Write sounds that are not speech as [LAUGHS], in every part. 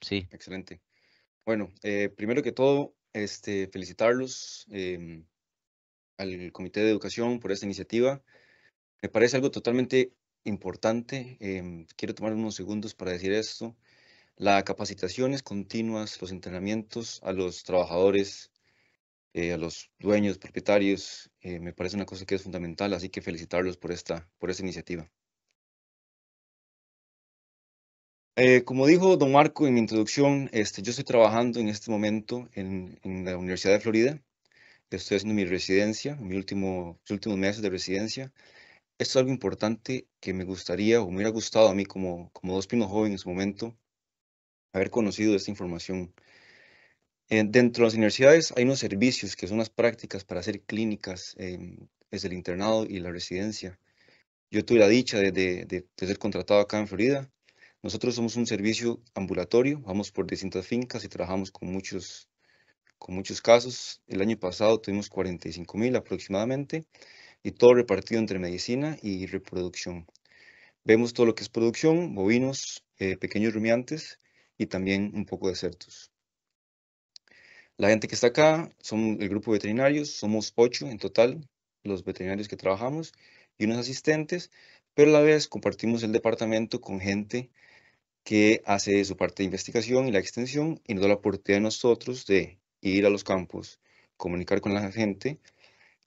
sí. Excelente. Bueno, eh, primero que todo, este, felicitarlos em, al Comité de Educación por esta iniciativa. Me parece algo totalmente importante. Em, quiero tomar unos segundos para decir esto. Las capacitaciones continuas, los entrenamientos a los trabajadores, eh, a los dueños, propietarios, eh, me parece una cosa que es fundamental, así que felicitarlos por esta, por esta iniciativa. Eh, como dijo don Marco en mi introducción, este, yo estoy trabajando en este momento en, la Universidad de Florida. Estoy haciendo mi residencia, mi último, mis últimos meses de residencia. Esto es algo importante que me gustaría o me hubiera gustado a mí como, dos primos jóvenes en su momento haber conocido esta información. Eh, dentro de las universidades hay unos servicios que son las prácticas para hacer clínicas em, desde el internado y la residencia. Yo tuve la dicha de ser contratado acá en Florida nosotros somos un servicio ambulatorio, vamos por distintas fincas y trabajamos con muchos, con muchos casos. El año pasado tuvimos 45 mil aproximadamente y todo repartido entre medicina y reproducción. Vemos todo lo que es producción, bovinos, eh, pequeños rumiantes y también un poco de cerdos. La gente que está acá son el grupo de veterinarios, somos ocho en total los veterinarios que trabajamos y unos asistentes, pero a la vez compartimos el departamento con gente que hace su parte de investigación y la extensión y nos da la oportunidad a nosotros de ir a los campos, comunicar con la gente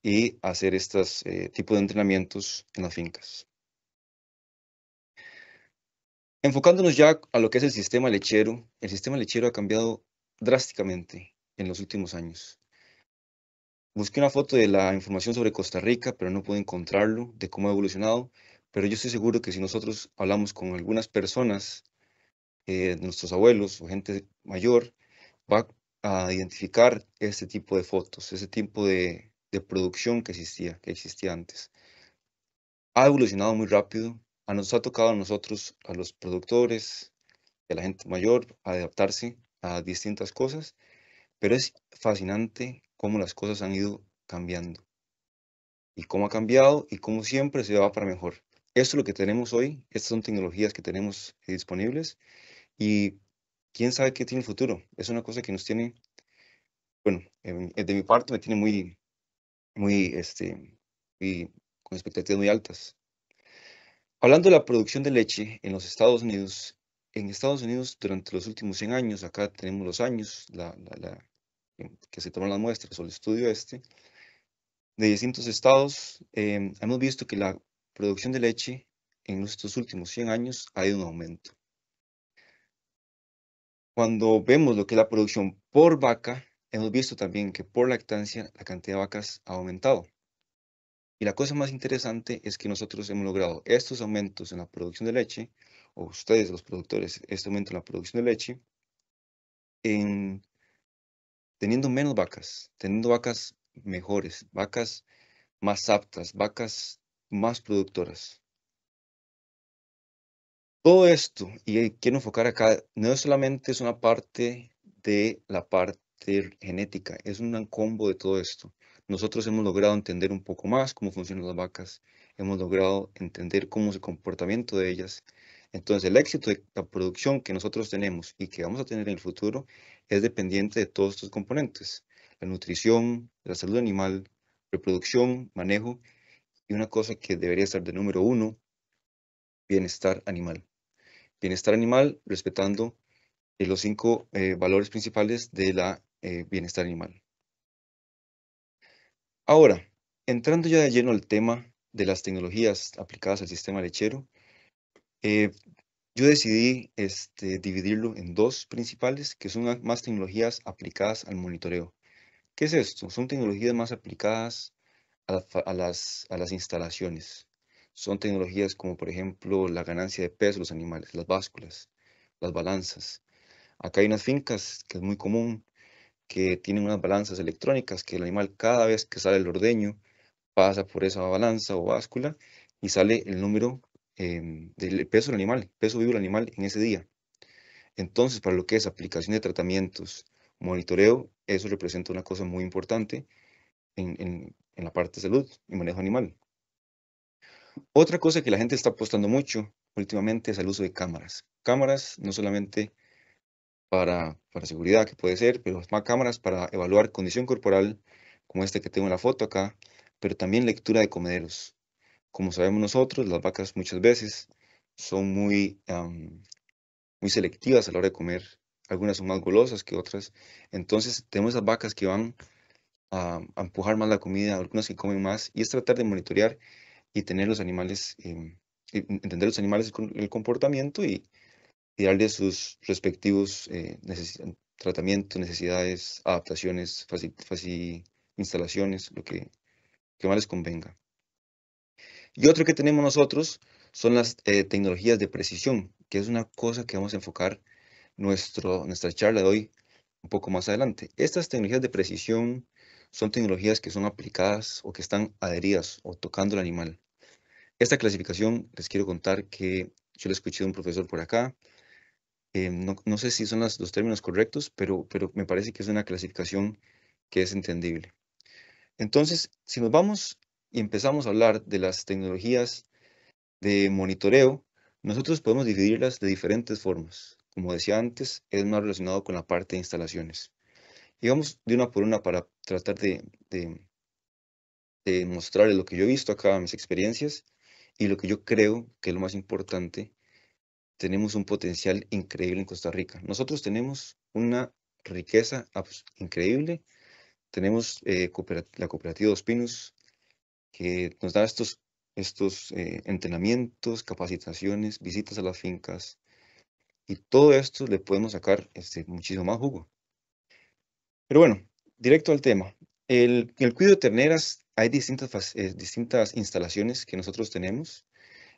y hacer estos eh, tipos de entrenamientos en las fincas. Enfocándonos ya a lo que es el sistema lechero, el sistema lechero ha cambiado drásticamente en los últimos años. Busqué una foto de la información sobre Costa Rica, pero no pude encontrarlo, de cómo ha evolucionado, pero yo estoy seguro que si nosotros hablamos con algunas personas eh, nuestros abuelos o gente mayor va a identificar este tipo de fotos, ese tipo de, producción que existía, que existía antes. Ha evolucionado muy rápido, a nos ha tocado a nosotros, a los productores, a la gente mayor, adaptarse a distintas cosas, pero es fascinante cómo las cosas han ido cambiando y cómo ha cambiado y cómo siempre se va para mejor. Esto es lo que tenemos hoy, estas son tecnologías que tenemos disponibles y quién sabe qué tiene el futuro. Es una cosa que nos tiene, bueno, em, eh, de mi parte me tiene muy, muy, este, y con expectativas muy altas. Hablando de la producción de leche en los Estados Unidos, en Estados Unidos durante los últimos 100 años, acá tenemos los años la, em, que se toman las muestras o el estudio este, de distintos estados, em, hemos visto que la producción de leche en estos últimos 100 años ha ido en aumento. Cuando vemos lo que es la producción por vaca, hemos visto también que por lactancia la cantidad de vacas ha aumentado. Y la cosa más interesante es que nosotros hemos logrado estos aumentos en la producción de leche, o ustedes los productores, este aumento en la producción de leche, teniendo menos vacas, teniendo vacas mejores, vacas más aptas, vacas más productoras. Todo esto, y eh, quiero enfocar acá, no solamente es una parte de la parte genética, es un combo de todo esto. Nosotros hemos logrado entender un poco más cómo funcionan las vacas, hemos logrado entender cómo es el comportamiento de ellas. Entonces, el éxito de la producción que nosotros tenemos y que vamos a tener en el futuro es dependiente de todos estos componentes. La nutrición, la salud animal, reproducción, manejo y una cosa que debería estar de número uno, bienestar animal bienestar animal, respetando eh, los cinco eh, valores principales de la eh, bienestar animal. Ahora, entrando ya de lleno al tema de las tecnologías aplicadas al sistema lechero, yo decidí este, dividirlo en dos principales, que son más tecnologías aplicadas al monitoreo. ¿Qué es esto? Son tecnologías más aplicadas a las instalaciones son tecnologías como por ejemplo la ganancia de peso de los animales, las básculas, las balanzas. Acá hay unas fincas que es muy común que tienen unas balanzas electrónicas que el animal cada vez que sale el ordeño pasa por esa balanza o báscula y sale el número em, del peso del animal, peso vivo del animal en ese día. Entonces, para lo que es aplicación de tratamientos, monitoreo, eso representa una cosa muy importante en, en la parte de salud y manejo animal. Otra cosa que la gente está apostando mucho últimamente es el uso de cámaras. Cámaras no solamente para, seguridad, que puede ser, pero más cámaras para evaluar condición corporal, como esta que tengo en la foto acá, pero también lectura de comederos. Como sabemos nosotros, las vacas muchas veces son muy, muy selectivas a la hora de comer. Algunas son más golosas que otras. Entonces tenemos esas vacas que van a empujar más la comida, algunas que comen más, y es tratar de monitorear y tener los animales, em, entender los animales el comportamiento y, darles darle sus respectivos eh, tratamientos, necesidades, adaptaciones, facil instalaciones, lo que, más les convenga. Y otro que tenemos nosotros son las eh, tecnologías de precisión, que es una cosa que vamos a enfocar nuestro, nuestra charla de hoy un poco más adelante. Estas tecnologías de precisión son tecnologías que son aplicadas o que están adheridas o tocando el animal. Esta clasificación, les quiero contar que yo la escuché de un profesor por acá. Eh, no, sé si son los términos correctos, pero me parece que es una clasificación que es entendible. Entonces, si nos vamos y empezamos a hablar de las tecnologías de monitoreo, nosotros podemos dividirlas de diferentes formas. Como decía antes, es más relacionado con la parte de instalaciones. Y vamos de una por una para tratar de, de, lo que yo he visto acá, mis experiencias y lo que yo creo que es lo más importante. Tenemos un potencial increíble en Costa Rica. Nosotros tenemos una riqueza ah, pues, increíble. Tenemos eh, la cooperativa Dos Pinos que nos da estos, estos eh, entrenamientos, capacitaciones, visitas a las fincas. Y todo esto le podemos sacar este, muchísimo más jugo. Pero bueno, directo al tema. El, el cuido de terneras hay distintas, eh, distintas instalaciones que nosotros tenemos.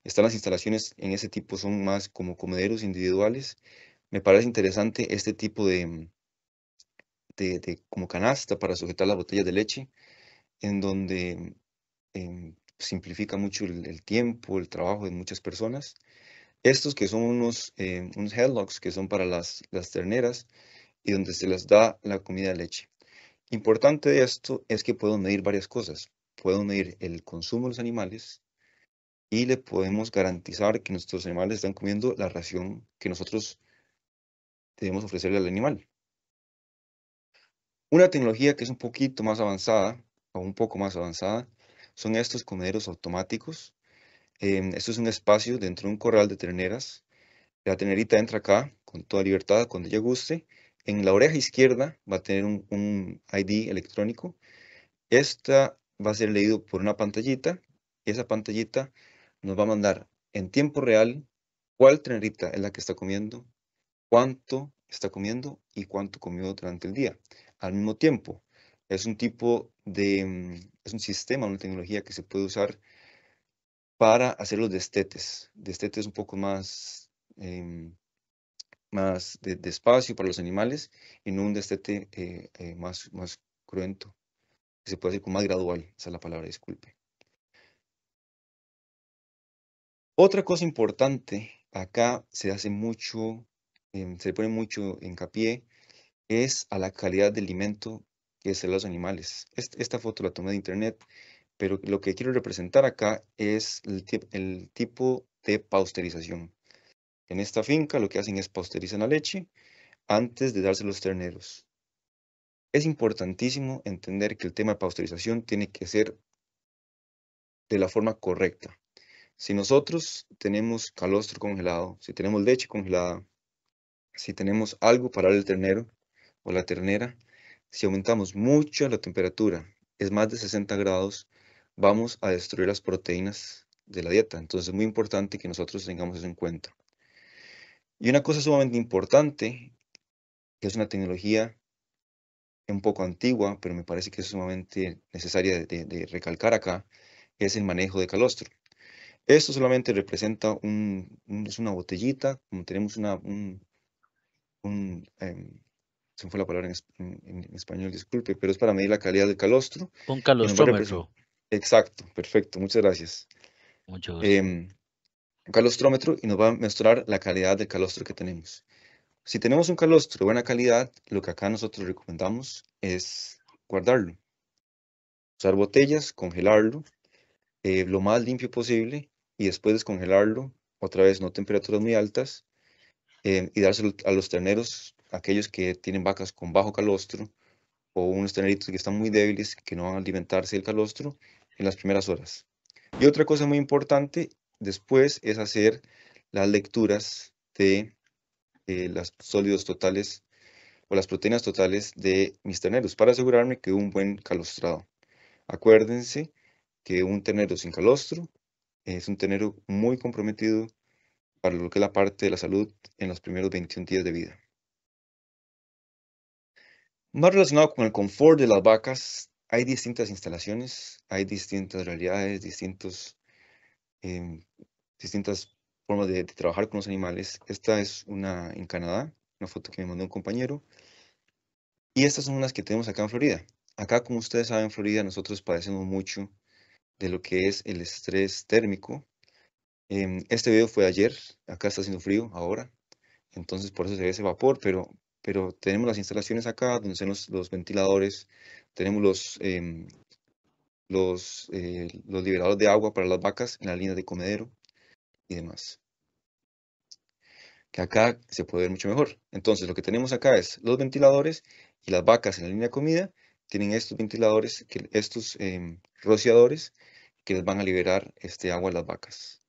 Están las instalaciones en ese tipo, son más como comederos individuales. Me parece interesante este tipo de, de, como canasta para sujetar las botellas de leche, en donde em, simplifica mucho el, tiempo, el trabajo de muchas personas. Estos que son unos, eh, headlocks que son para las, las terneras, y donde se les da la comida de leche. Importante de esto es que puedo medir varias cosas. Puedo medir el consumo de los animales y le podemos garantizar que nuestros animales están comiendo la ración que nosotros debemos ofrecerle al animal. Una tecnología que es un poquito más avanzada o un poco más avanzada son estos comederos automáticos. Em, esto es un espacio dentro de un corral de terneras. La ternerita entra acá con toda libertad cuando ella guste en la oreja izquierda va a tener un, ID electrónico. Esta va a ser leído por una pantallita. Esa pantallita nos va a mandar en tiempo real cuál trenerita es la que está comiendo, cuánto está comiendo y cuánto comió durante el día. Al mismo tiempo, es un tipo de, mm, es un sistema, una tecnología que se puede usar para hacer los destetes. Destetes un poco más em, más de, para los animales en un destete eh, eh, más, más cruento, se puede hacer con más gradual, esa es la palabra, disculpe. Otra cosa importante, acá se hace mucho, em, se pone mucho hincapié, es a la calidad del alimento que se los animales. esta foto la tomé de internet, pero lo que quiero representar acá es el, el tipo de pausterización. En esta finca lo que hacen es pasteurizan la leche antes de darse los terneros. Es importantísimo entender que el tema de pasteurización tiene que ser de la forma correcta. Si nosotros tenemos calostro congelado, si tenemos leche congelada, si tenemos algo para el ternero o la ternera, si aumentamos mucho la temperatura, es más de 60 grados, vamos a destruir las proteínas de la dieta. Entonces es muy importante que nosotros tengamos eso en cuenta. Y una cosa sumamente importante, que es una tecnología un poco antigua, pero me parece que es sumamente necesaria de, recalcar acá, es el manejo de calostro. Esto solamente representa una botellita, como tenemos una, un, em, se fue la palabra en, español, disculpe, pero es para medir la calidad del calostro. Un calostrómetro. Exacto, perfecto, muchas gracias. Muchas gracias calostrómetro y nos va a mostrar la calidad del calostro que tenemos. Si tenemos un calostro de buena calidad, lo que acá nosotros recomendamos es guardarlo. Usar botellas, congelarlo eh, lo más limpio posible y después descongelarlo, otra vez no temperaturas muy altas, eh, y dárselo a los terneros, aquellos que tienen vacas con bajo calostro o unos terneritos que están muy débiles, que no van a alimentarse del calostro en las primeras horas. Y otra cosa muy importante después es hacer las lecturas de eh, los sólidos totales o las proteínas totales de mis terneros para asegurarme que un buen calostrado. Acuérdense que un ternero sin calostro es un ternero muy comprometido para lo que es la parte de la salud en los primeros 21 días de vida. Más relacionado con el confort de las vacas, hay distintas instalaciones, hay distintas realidades, distintos eh, distintas formas de, trabajar con los animales. Esta es una en Canadá, una foto que me mandó un compañero. Y estas son unas que tenemos acá en Florida. Acá, como ustedes saben, en Florida nosotros padecemos mucho de lo que es el estrés térmico. Em, este video fue ayer, acá está haciendo frío ahora, entonces por eso se ve ese vapor, pero, pero tenemos las instalaciones acá, donde se los, los ventiladores, tenemos los, em, los, eh, los liberadores de agua para las vacas en la línea de comedero y demás. Que acá se puede ver mucho mejor. Entonces lo que tenemos acá es los ventiladores y las vacas en la línea de comida tienen estos ventiladores, que, estos em, rociadores que les van a liberar este agua a las vacas.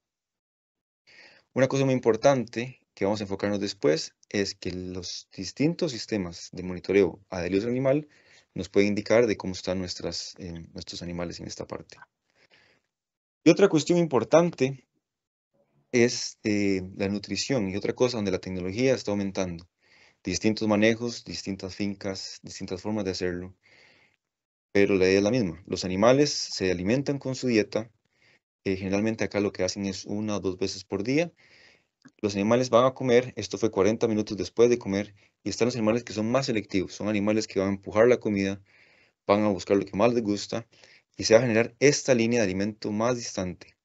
Una cosa muy importante que vamos a enfocarnos después es que los distintos sistemas de monitoreo a del animal nos puede indicar de cómo están nuestras, em, nuestros animales en esta parte. Y otra cuestión importante es eh, la nutrición y otra cosa donde la tecnología está aumentando. Distintos manejos, distintas fincas, distintas formas de hacerlo, pero la idea es la misma. Los animales se alimentan con su dieta. Eh, generalmente acá lo que hacen es una o dos veces por día los animales van a comer, esto fue 40 minutos después de comer, y están los animales que son más selectivos, son animales que van a empujar la comida, van a buscar lo que más les gusta, y se va a generar esta línea de alimento más distante.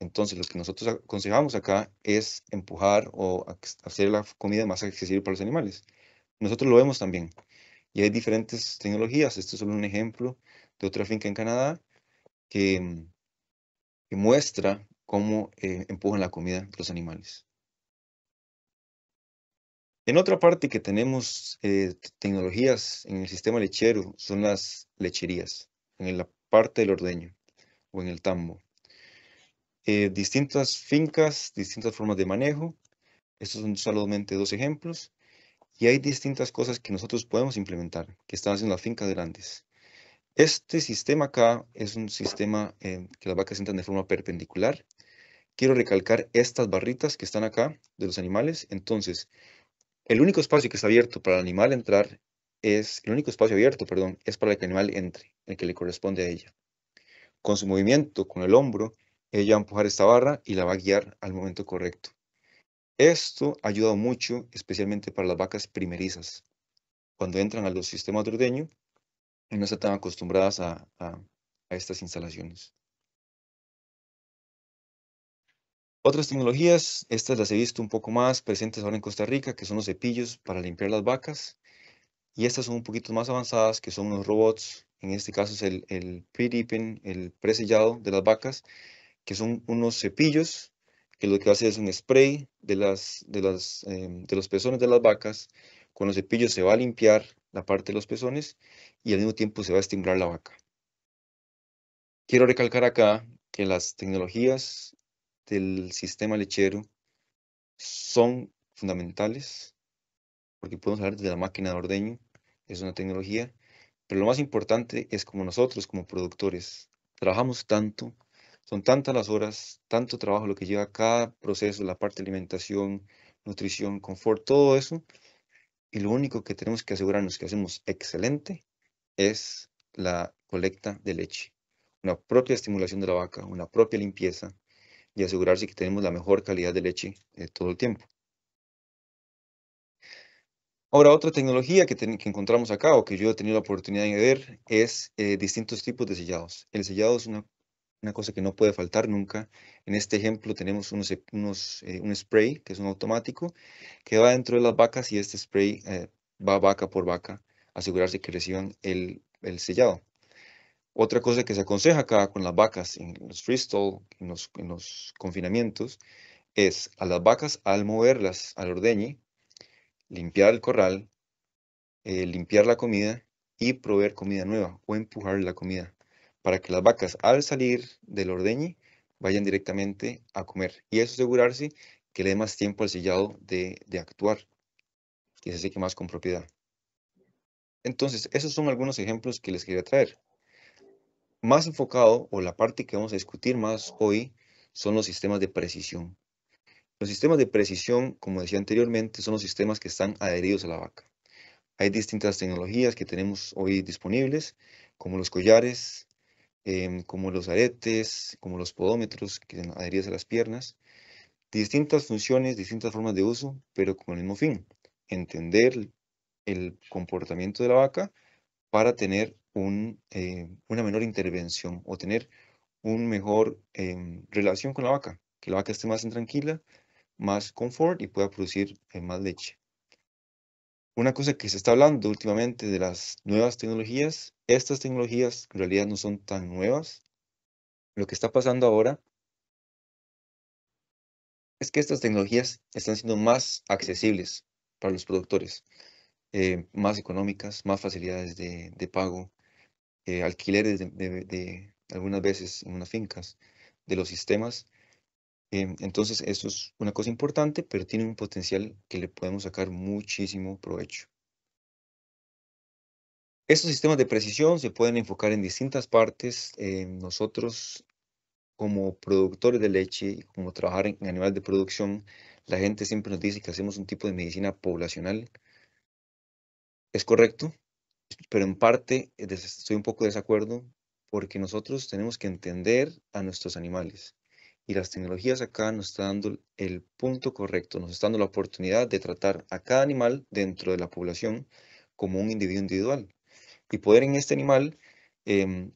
Entonces, lo que nosotros aconsejamos acá es empujar o hacer la comida más accesible para los animales. Nosotros lo vemos también. Y hay diferentes tecnologías. Esto es solo un ejemplo de otra finca en Canadá que, muestra cómo eh, empujan la comida los animales. En otra parte que tenemos eh, tecnologías en el sistema lechero son las lecherías, en la parte del ordeño o en el tambo. Eh, distintas fincas, distintas formas de manejo. Estos son solamente dos ejemplos. Y hay distintas cosas que nosotros podemos implementar, que están haciendo las fincas grandes. Este sistema acá es un sistema eh, que las vacas entran de forma perpendicular. Quiero recalcar estas barritas que están acá de los animales. Entonces, el único espacio que está abierto para el animal entrar es, el único espacio abierto, perdón, es para que el animal entre, el que le corresponde a ella. Con su movimiento, con el hombro, ella va a empujar esta barra y la va a guiar al momento correcto. Esto ha ayudado mucho, especialmente para las vacas primerizas. Cuando entran a los sistemas de ordeño, no están acostumbradas a estas instalaciones. Otras tecnologías, estas las he visto un poco más presentes ahora en Costa Rica, que son los cepillos para limpiar las vacas. Y estas son un poquito más avanzadas, que son los robots. En este caso es el, el pre-dipping, el presellado de las vacas, que son unos cepillos que lo que hace es un spray de, las, de, em, de los pezones de las vacas. Con los cepillos se va a limpiar la parte de los pezones y al mismo tiempo se va a estimular la vaca. Quiero recalcar acá que las tecnologías del sistema lechero son fundamentales, porque podemos hablar de la máquina de ordeño, es una tecnología, pero lo más importante es como nosotros, como productores, trabajamos tanto, son tantas las horas, tanto trabajo lo que lleva cada proceso, la parte de alimentación, nutrición, confort, todo eso, y lo único que tenemos que asegurarnos que hacemos excelente es la colecta de leche, una propia estimulación de la vaca, una propia limpieza, y asegurarse que tenemos la mejor calidad de leche todo el tiempo. Ahora, otra tecnología que, encontramos acá o que yo he tenido la oportunidad de ver es eh, distintos tipos de sellados. El sellado es una, cosa que no puede faltar nunca. En este ejemplo tenemos eh, un spray, que es un automático, que va dentro de las vacas y este spray eh, va vaca por vaca, asegurarse que reciban el sellado. Otra cosa que se aconseja acá con las vacas en los freestall, en los, confinamientos, es a las vacas al moverlas al ordeñe, limpiar el corral, eh, limpiar la comida y proveer comida nueva o empujar la comida para que las vacas al salir del ordeñe vayan directamente a comer y eso asegurarse que le dé más tiempo al sellado de, de actuar Y se seque más con propiedad. Entonces, esos son algunos ejemplos que les quería traer más enfocado o la parte que vamos a discutir más hoy son los sistemas de precisión. Los sistemas de precisión, como decía anteriormente, son los sistemas que están adheridos a la vaca. Hay distintas tecnologías que tenemos hoy disponibles, como los collares, em, como los aretes, como los podómetros que están adheridos a las piernas. Distintas funciones, distintas formas de uso, pero con el mismo fin, entender el comportamiento de la vaca para tener eh, una menor intervención o tener una mejor em, relación con la vaca, que la vaca esté más tranquila, más confort y pueda producir eh, más leche. Una cosa que se está hablando últimamente de las nuevas tecnologías, estas tecnologías en realidad no son tan nuevas. Lo que está pasando ahora es que estas tecnologías están siendo más accesibles para los productores, eh, más económicas, más facilidades de pago, eh, alquileres de, algunas veces en unas fincas de los sistemas. Eh, entonces, eso es una cosa importante, pero tiene un potencial que le podemos sacar muchísimo provecho. Estos sistemas de precisión se pueden enfocar en distintas partes. Eh, nosotros, como productores de leche como trabajar en animales de producción, la gente siempre nos dice que hacemos un tipo de medicina poblacional. ¿Es correcto? pero en parte eh, estoy un poco de desacuerdo porque nosotros tenemos que entender a nuestros animales y las tecnologías acá nos están dando el punto correcto, nos están dando la oportunidad de tratar a cada animal dentro de la población como un individuo individual y poder en este animal em,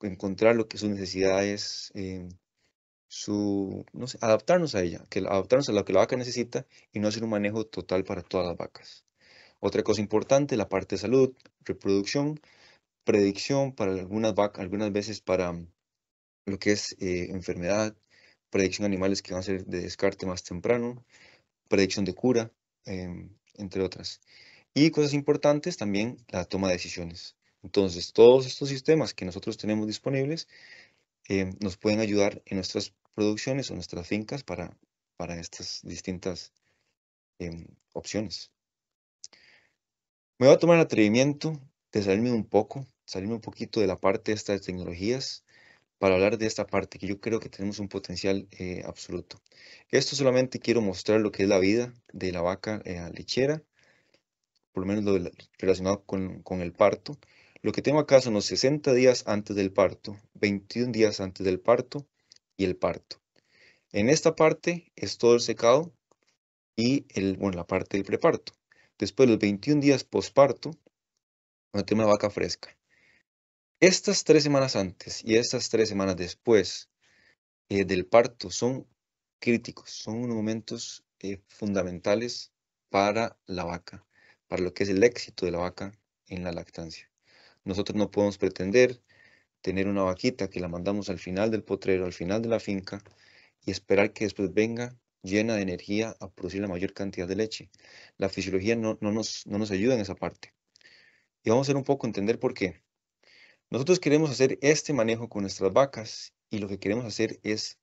encontrar lo que sus necesidades, em, su, no sé, adaptarnos a ella, que adaptarnos a lo que la vaca necesita y no hacer un manejo total para todas las vacas. Otra cosa importante, la parte de salud, reproducción, predicción para algunas vacas, algunas veces para mm, lo que es eh, enfermedad, predicción de animales que van a ser de descarte más temprano, predicción de cura, em, entre otras. Y cosas importantes también, la toma de decisiones. Entonces, todos estos sistemas que nosotros tenemos disponibles em, nos pueden ayudar en nuestras producciones o nuestras fincas para estas distintas em, opciones. Me voy a tomar el atrevimiento de salirme un poco, salirme un poquito de la parte esta de tecnologías para hablar de esta parte que yo creo que tenemos un potencial eh, absoluto. Esto solamente quiero mostrar lo que es la vida de la vaca eh, lechera, por lo menos lo relacionado con, el parto. Lo que tengo acá son los 60 días antes del parto, 21 días antes del parto y el parto. En esta parte es todo el secado y el, la parte del preparto después de los 21 días posparto, cuando tiene una vaca fresca. Estas tres semanas antes y estas tres semanas después eh, del parto son críticos, son unos momentos eh, fundamentales para la vaca, para lo que es el éxito de la vaca en la lactancia. Nosotros no podemos pretender tener una vaquita que la mandamos al final del potrero, al final de la finca, y esperar que después venga llena de energía a producir la mayor cantidad de leche. La fisiología no, nos, ayuda en esa parte. Y vamos a hacer un poco entender por qué. Nosotros queremos hacer este manejo con nuestras vacas y lo que queremos hacer es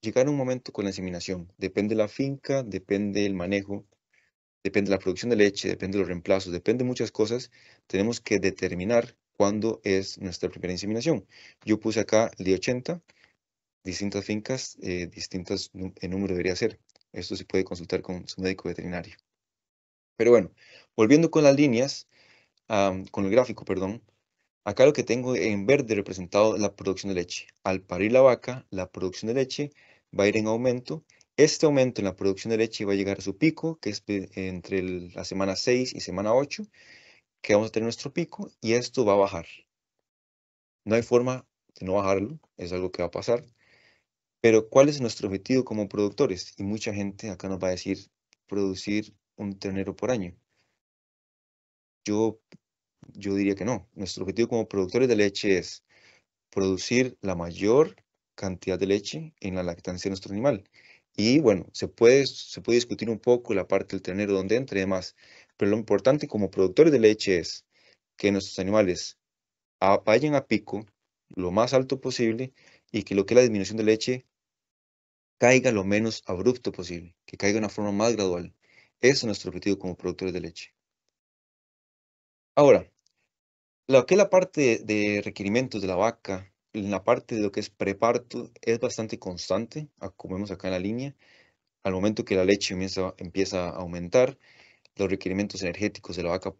llegar a un momento con la inseminación. Depende de la finca, depende el manejo, depende de la producción de leche, depende de los reemplazos, depende muchas cosas. Tenemos que determinar cuándo es nuestra primera inseminación. Yo puse acá el día 80, distintas fincas, eh, distintos el número debería ser. Esto se puede consultar con su médico veterinario. Pero bueno, volviendo con las líneas, con el gráfico, perdón, acá lo que tengo en verde representado es la producción de leche. Al parir la vaca, la producción de leche va a ir en aumento. Este aumento en la producción de leche va a llegar a su pico, que es entre la semana 6 y semana 8, que vamos a tener nuestro pico, y esto va a bajar. No hay forma de no bajarlo, es algo que va a pasar. Pero ¿cuál es nuestro objetivo como productores? Y mucha gente acá nos va a decir producir un ternero por año. Yo, yo diría que no. Nuestro objetivo como productores de leche es producir la mayor cantidad de leche en la lactancia de nuestro animal. Y bueno, se puede, se puede discutir un poco la parte del ternero, donde entre y demás. Pero lo importante como productores de leche es que nuestros animales vayan a pico lo más alto posible y que lo que es la disminución de leche caiga lo menos abrupto posible, que caiga de una forma más gradual. Eso es nuestro objetivo como productores de leche. Ahora, lo que es la parte de requerimientos de la vaca, la parte de lo que es preparto, es bastante constante, como vemos acá en la línea. Al momento que la leche empieza, empieza a aumentar, los requerimientos energéticos de la vaca,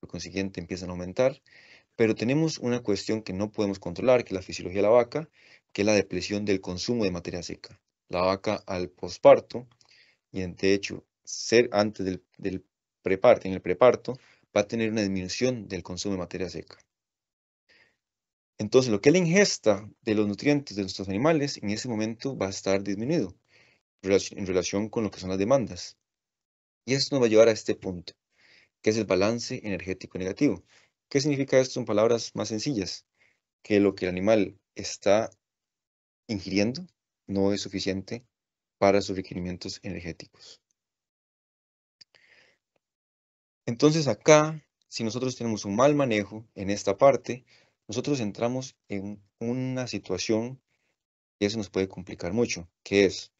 por consiguiente, empiezan a aumentar. Pero tenemos una cuestión que no podemos controlar, que es la fisiología de la vaca, que es la depresión del consumo de materia seca la vaca al posparto y de hecho ser antes del, preparto, en el preparto, va a tener una disminución del consumo de materia seca. Entonces, lo que es la ingesta de los nutrientes de nuestros animales en ese momento va a estar disminuido en relación con lo que son las demandas. Y esto nos va a llevar a este punto, que es el balance energético negativo. ¿Qué significa esto en palabras más sencillas? Que lo que el animal está ingiriendo no es suficiente para sus requerimientos energéticos. Entonces acá, si nosotros tenemos un mal manejo en esta parte, nosotros entramos en una situación que eso nos puede complicar mucho, que es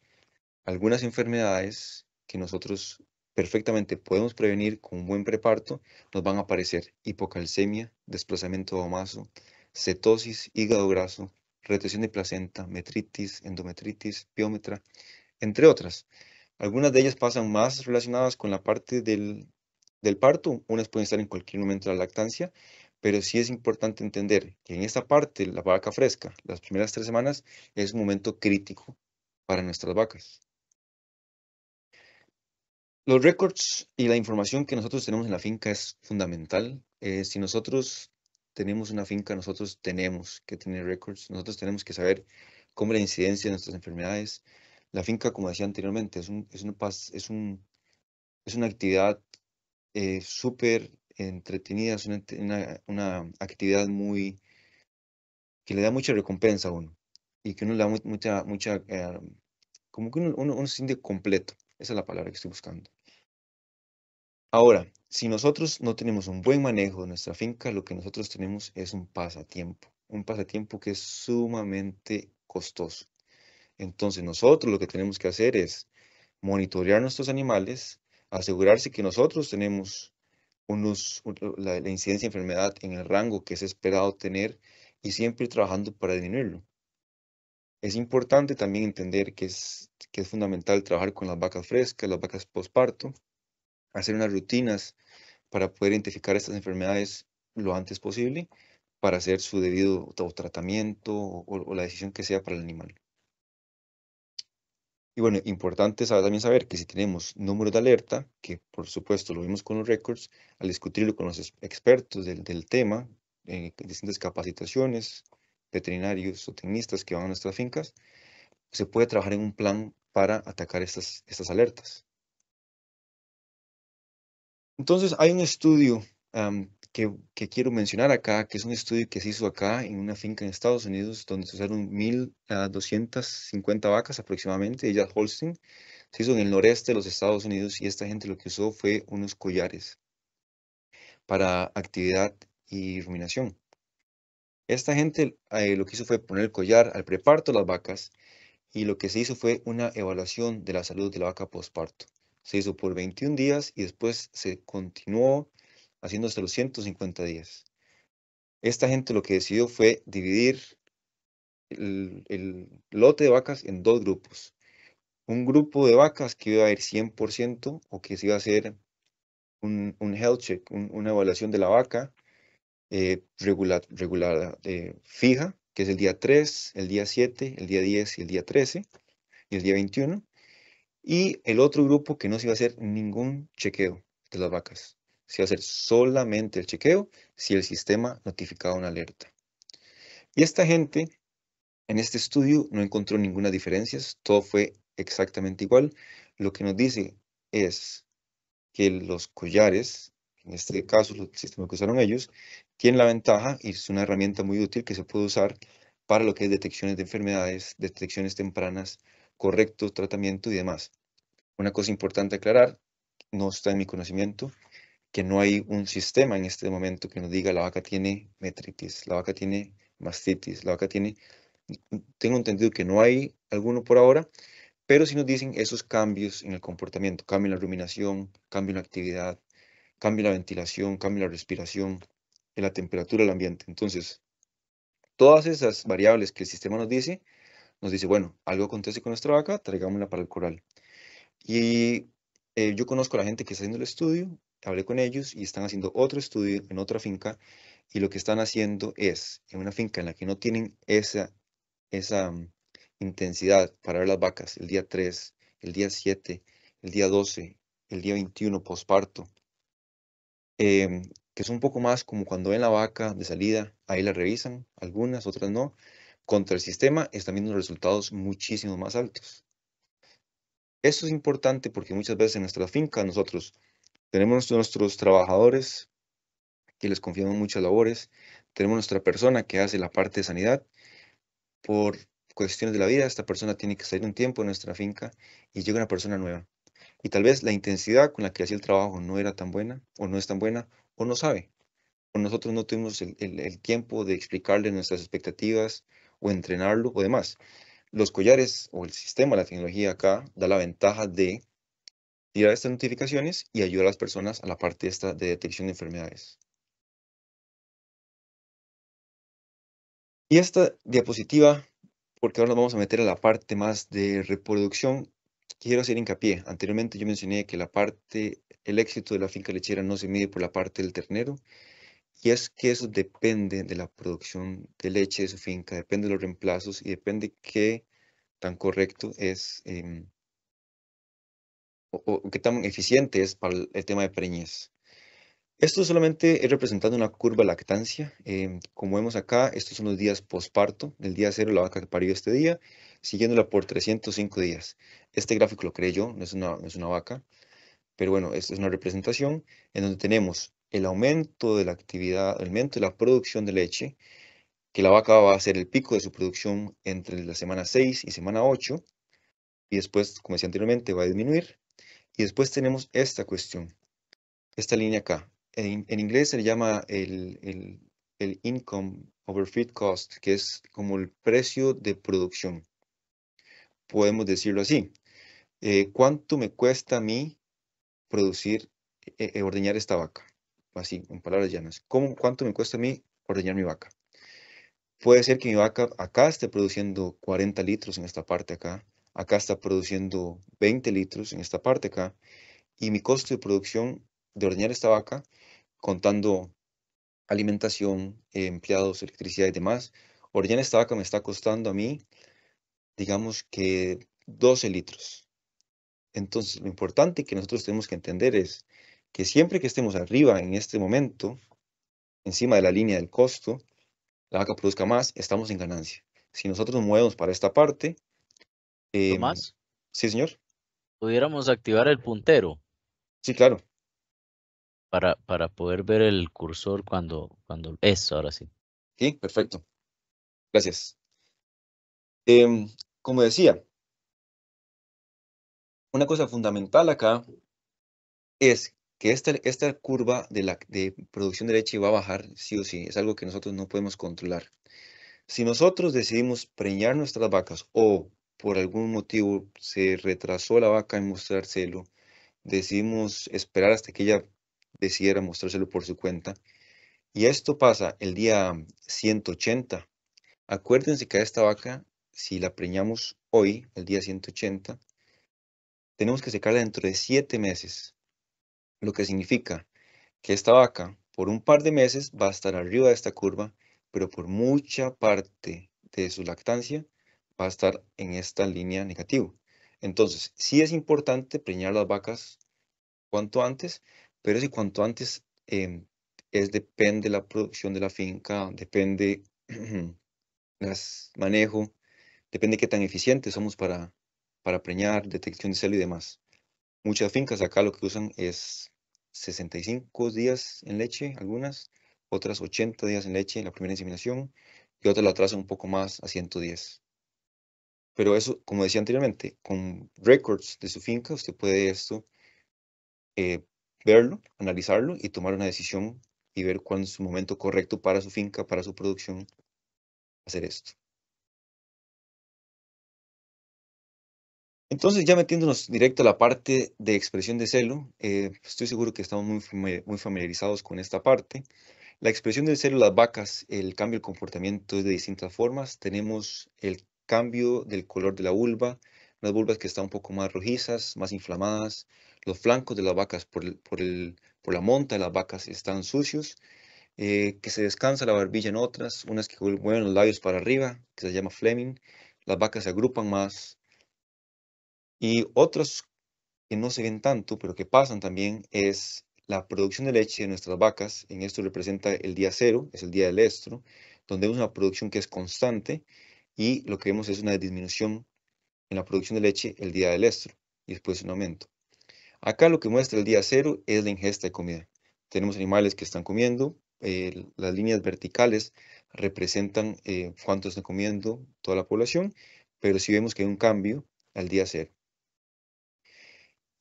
algunas enfermedades que nosotros perfectamente podemos prevenir con un buen preparto, nos van a aparecer hipocalcemia, desplazamiento de cetosis, hígado graso, retención de placenta, metritis, endometritis, piometra, entre otras. Algunas de ellas pasan más relacionadas con la parte del, parto, unas pueden estar en cualquier momento de la lactancia, pero sí es importante entender que en esta parte, la vaca fresca, las primeras tres semanas, es un momento crítico para nuestras vacas. Los récords y la información que nosotros tenemos en la finca es fundamental. Eh, si nosotros tenemos una finca, nosotros tenemos que tener récords, nosotros tenemos que saber cómo la incidencia de nuestras enfermedades. La finca, como decía anteriormente, es, un, es, una, es, un, es una actividad eh, súper entretenida, es una, una, actividad muy que le da mucha recompensa a uno y que uno le da mucha, mucha, eh, como que uno, uno, uno completo. Esa es la palabra que estoy buscando. Ahora, si nosotros no tenemos un buen manejo de nuestra finca, lo que nosotros tenemos es un pasatiempo, un pasatiempo que es sumamente costoso. Entonces nosotros lo que tenemos que hacer es monitorear nuestros animales, asegurarse que nosotros tenemos unos, la, incidencia de enfermedad en el rango que es esperado tener y siempre trabajando para disminuirlo. Es importante también entender que es, que es fundamental trabajar con las vacas frescas, las vacas postparto, hacer unas rutinas para poder identificar estas enfermedades lo antes posible para hacer su debido tratamiento o, la decisión que sea para el animal. Y bueno, importante saber, también saber que si tenemos números de alerta, que por supuesto lo vimos con los records, al discutirlo con los expertos del, tema, en eh, distintas capacitaciones, veterinarios o tecnistas que van a nuestras fincas, se puede trabajar en un plan para atacar estas, estas alertas. Entonces, hay un estudio que, quiero mencionar acá, que es un estudio que se hizo acá en una finca en Estados Unidos, donde se usaron 1.250 ah, vacas aproximadamente, ellas Holstein. Se hizo en el noreste de los Estados Unidos y esta gente lo que usó fue unos collares para actividad y ruminación. Esta gente eh, lo que hizo fue poner el collar al preparto de las vacas y lo que se hizo fue una evaluación de la salud de la vaca postparto se hizo por 21 días y después se continuó haciendo hasta los 150 días. Esta gente lo que decidió fue dividir el, lote de vacas en dos grupos. Un grupo de vacas que iba a ir 100% o que se iba a hacer un, health check, una evaluación de la vaca eh, regular, regular eh, fija, que es el día 3, el día 7, el día 10 y el día 13 y el día 21. Y el otro grupo que no se iba a hacer ningún chequeo de las vacas. Se iba a hacer solamente el chequeo si el sistema notificaba una alerta. Y esta gente en este estudio no encontró ninguna diferencia, todo fue exactamente igual. Lo que nos dice es que los collares, en este caso los sistema que usaron ellos, tienen la ventaja y es una herramienta muy útil que se puede usar para lo que es detecciones de enfermedades, detecciones tempranas, correcto tratamiento y demás. Una cosa importante aclarar, no está en mi conocimiento, que no hay un sistema en este momento que nos diga la vaca tiene metritis, la vaca tiene mastitis, la vaca tiene... Tengo entendido que no hay alguno por ahora, pero si nos dicen esos cambios en el comportamiento, cambio en la ruminación, cambio en la actividad, cambio en la ventilación, cambio en la respiración, en la temperatura del ambiente. Entonces, todas esas variables que el sistema nos dice, nos dice, bueno, algo acontece con nuestra vaca, traigámosla para el coral. Y eh, yo conozco a la gente que está haciendo el estudio, hablé con ellos y están haciendo otro estudio en otra finca y lo que están haciendo es, en una finca en la que no tienen esa, esa mm, intensidad para ver las vacas el día 3, el día 7, el día 12, el día 21 posparto, em, que es un poco más como cuando ven la vaca de salida, ahí la revisan, algunas, otras no, contra el sistema están viendo resultados muchísimo más altos. Esto es importante porque muchas veces en nuestra finca nosotros tenemos nuestros trabajadores que les confiamos muchas labores, tenemos nuestra persona que hace la parte de sanidad. Por cuestiones de la vida, esta persona tiene que salir un tiempo de nuestra finca y llega una persona nueva. Y tal vez la intensidad con la que hacía el trabajo no era tan buena o no es tan buena o no sabe. O nosotros no tuvimos el, el tiempo de explicarle nuestras expectativas o entrenarlo o demás. Los collares o el sistema, la tecnología acá da la ventaja de tirar estas notificaciones y ayudar a las personas a la parte esta de detección de enfermedades. Y esta diapositiva, porque ahora nos vamos a meter a la parte más de reproducción, quiero hacer hincapié. Anteriormente yo mencioné que la parte, el éxito de la finca lechera no se mide por la parte del ternero, y es que eso depende de la producción de leche de su finca, depende de los reemplazos y depende qué tan correcto es em, o, qué tan eficiente es para el, tema de preñez. Esto solamente es representando una curva lactancia. Em, como vemos acá, estos son los días posparto, del día cero la vaca que parió este día, siguiéndola por 305 días. Este gráfico lo creé yo, no es una, no es una vaca, pero bueno, esta es una representación en donde tenemos el aumento de la actividad, el aumento de la producción de leche, que la vaca va a hacer el pico de su producción entre la semana 6 y semana 8, y después, como decía anteriormente, va a disminuir. Y después tenemos esta cuestión, esta línea acá. En, inglés se le llama el, income over feed cost, que es como el precio de producción. Podemos decirlo así. Eh, ¿Cuánto me cuesta a mí producir, eh, eh ordeñar esta vaca? así, en palabras llanas, ¿cuánto me cuesta a mí ordeñar mi vaca? Puede ser que mi vaca acá esté produciendo 40 litros en esta parte acá, acá está produciendo 20 litros en esta parte acá, y mi costo de producción de ordeñar esta vaca, contando alimentación, empleados, electricidad y demás, ordeñar esta vaca me está costando a mí, digamos que 12 litros. Entonces, lo importante que nosotros tenemos que entender es, que siempre que estemos arriba en este momento, encima de la línea del costo, la vaca produzca más, estamos en ganancia. Si nosotros nos movemos para esta parte... Em, ¿Más? Sí, señor. ¿Pudiéramos activar el puntero? Sí, claro. Para, para poder ver el cursor cuando, cuando es, ahora sí. Sí, perfecto. Gracias. Em, como decía, una cosa fundamental acá es que esta, curva de, la, producción de leche va a bajar sí o sí, es algo que nosotros no podemos controlar. Si nosotros decidimos preñar nuestras vacas o por algún motivo se retrasó la vaca en mostrárselo, decidimos esperar hasta que ella decidiera mostrárselo por su cuenta. Y esto pasa el día 180. Acuérdense que esta vaca, si la preñamos hoy, el día 180, tenemos que secarla dentro de 7 meses lo que significa que esta vaca por un par de meses va a estar arriba de esta curva, pero por mucha parte de su lactancia va a estar en esta línea negativa. Entonces, sí es importante preñar las vacas cuanto antes, pero si cuanto antes em, es depende la producción de la finca, depende [CLEARS THROAT] las manejo, depende qué tan eficientes somos para, para preñar, detección de celo y demás. Muchas fincas acá lo que usan es 65 días en leche, algunas, otras 80 días en leche en la primera inseminación y otras la atrasan un poco más a 110. Pero eso, como decía anteriormente, con records de su finca, usted puede esto eh, verlo, analizarlo y tomar una decisión y ver cuál es su momento correcto para su finca, para su producción, hacer esto. Entonces, ya metiéndonos directo a la parte de expresión de celo, eh, estoy seguro que estamos muy, familiarizados con esta parte. La expresión del celo, las vacas, el cambio el comportamiento es de distintas formas. Tenemos el cambio del color de la vulva, las vulvas que están un poco más rojizas, más inflamadas. Los flancos de las vacas por, la monta de las vacas están sucios. Eh, que se descansa la barbilla en otras, unas que mueven los labios para arriba, que se llama Fleming. Las vacas se agrupan más, y otros que no se ven tanto, pero que pasan también, es la producción de leche de nuestras vacas. En esto representa el día cero, es el día del estro, donde vemos una producción que es constante y lo que vemos es una disminución en la producción de leche el día del estro y después un aumento. Acá lo que muestra el día cero es la ingesta de comida. Tenemos animales que están comiendo, eh, las líneas verticales representan eh, cuánto están comiendo toda la población, pero si sí vemos que hay un cambio al día cero.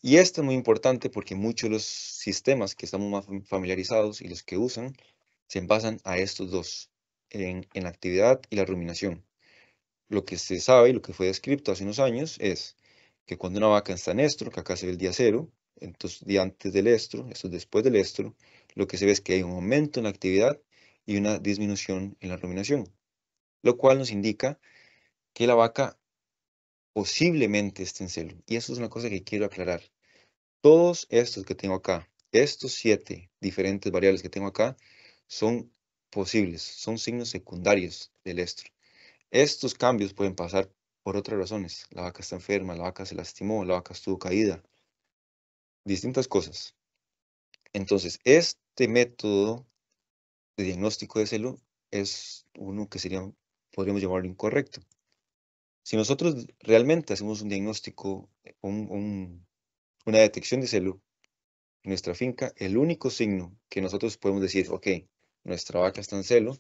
Y esto es muy importante porque muchos de los sistemas que estamos más familiarizados y los que usan se basan a estos dos, en, la actividad y la ruminación. Lo que se sabe y lo que fue descrito hace unos años es que cuando una vaca está en estro, que acá se ve el día cero, entonces día antes del estro, esto después del estro, lo que se ve es que hay un aumento en la actividad y una disminución en la ruminación, lo cual nos indica que la vaca posiblemente esté en celo. Y eso es una cosa que quiero aclarar. Todos estos que tengo acá, estos siete diferentes variables que tengo acá, son posibles, son signos secundarios del estro. Estos cambios pueden pasar por otras razones. La vaca está enferma, la vaca se lastimó, la vaca estuvo caída. Distintas cosas. Entonces, este método de diagnóstico de celo es uno que sería, podríamos llamarlo incorrecto. Si nosotros realmente hacemos un diagnóstico, eh, una detección de celo en nuestra finca, el único signo que nosotros podemos decir, ok, nuestra vaca está en celo,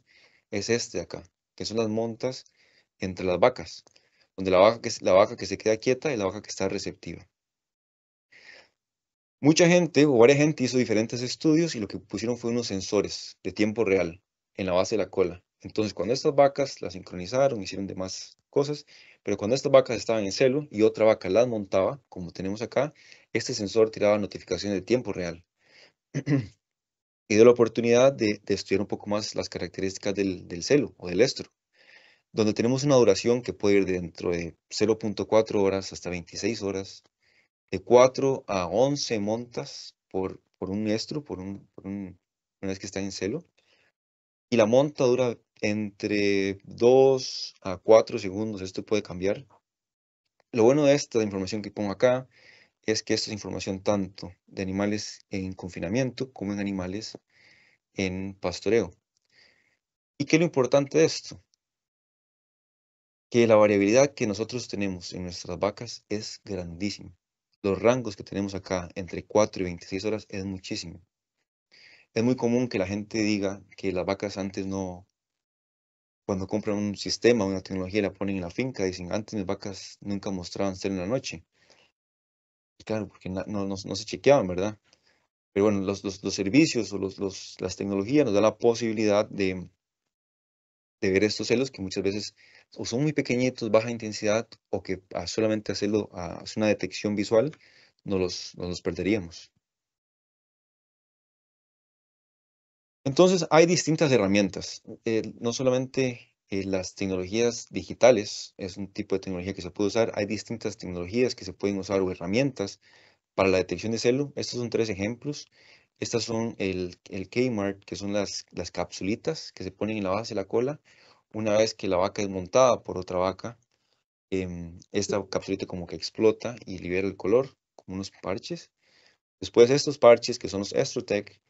es este acá, que son las montas entre las vacas, donde la vaca, que, la vaca que se queda quieta y la vaca que está receptiva. Mucha gente o varias gente hizo diferentes estudios y lo que pusieron fue unos sensores de tiempo real en la base de la cola. Entonces, cuando estas vacas las sincronizaron, hicieron demás cosas, pero cuando estas vacas estaban en celo y otra vaca las montaba, como tenemos acá, este sensor tiraba notificaciones de tiempo real. [CLEARS THROAT] y dio la oportunidad de, estudiar un poco más las características del, celo o del estro, donde tenemos una duración que puede ir dentro de 0.4 horas hasta 26 horas, de 4 a 11 montas por, un estro, por, un, una vez que está en celo. Y la monta dura entre 2 a 4 segundos. Esto puede cambiar. Lo bueno de esta información que pongo acá es que esta es información tanto de animales en confinamiento como en animales en pastoreo. ¿Y qué es lo importante de esto? Que la variabilidad que nosotros tenemos en nuestras vacas es grandísima. Los rangos que tenemos acá entre 4 y 26 horas es muchísimo. Es muy común que la gente diga que las vacas antes no, cuando compran un sistema, una tecnología y la ponen en la finca, dicen, antes mis vacas nunca mostraban ser en la noche. Claro, porque no, se chequeaban, ¿verdad? Pero bueno, los, los, servicios o los, las tecnologías nos dan la posibilidad de, de ver estos celos que muchas veces o son muy pequeñitos, baja intensidad, o que ah, solamente hacerlo, ah, hacer una detección visual, no nos los perderíamos. Entonces, hay distintas herramientas, eh, no solamente eh, las tecnologías digitales, es un tipo de tecnología que se puede usar, hay distintas tecnologías que se pueden usar o herramientas para la detección de celo. Estos son tres ejemplos. Estas son el, el k que son las, las capsulitas que se ponen en la base de la cola una vez que la vaca es montada por otra vaca. Em, esta capsulita como que explota y libera el color, como unos parches. Después estos parches, que son los AstroTech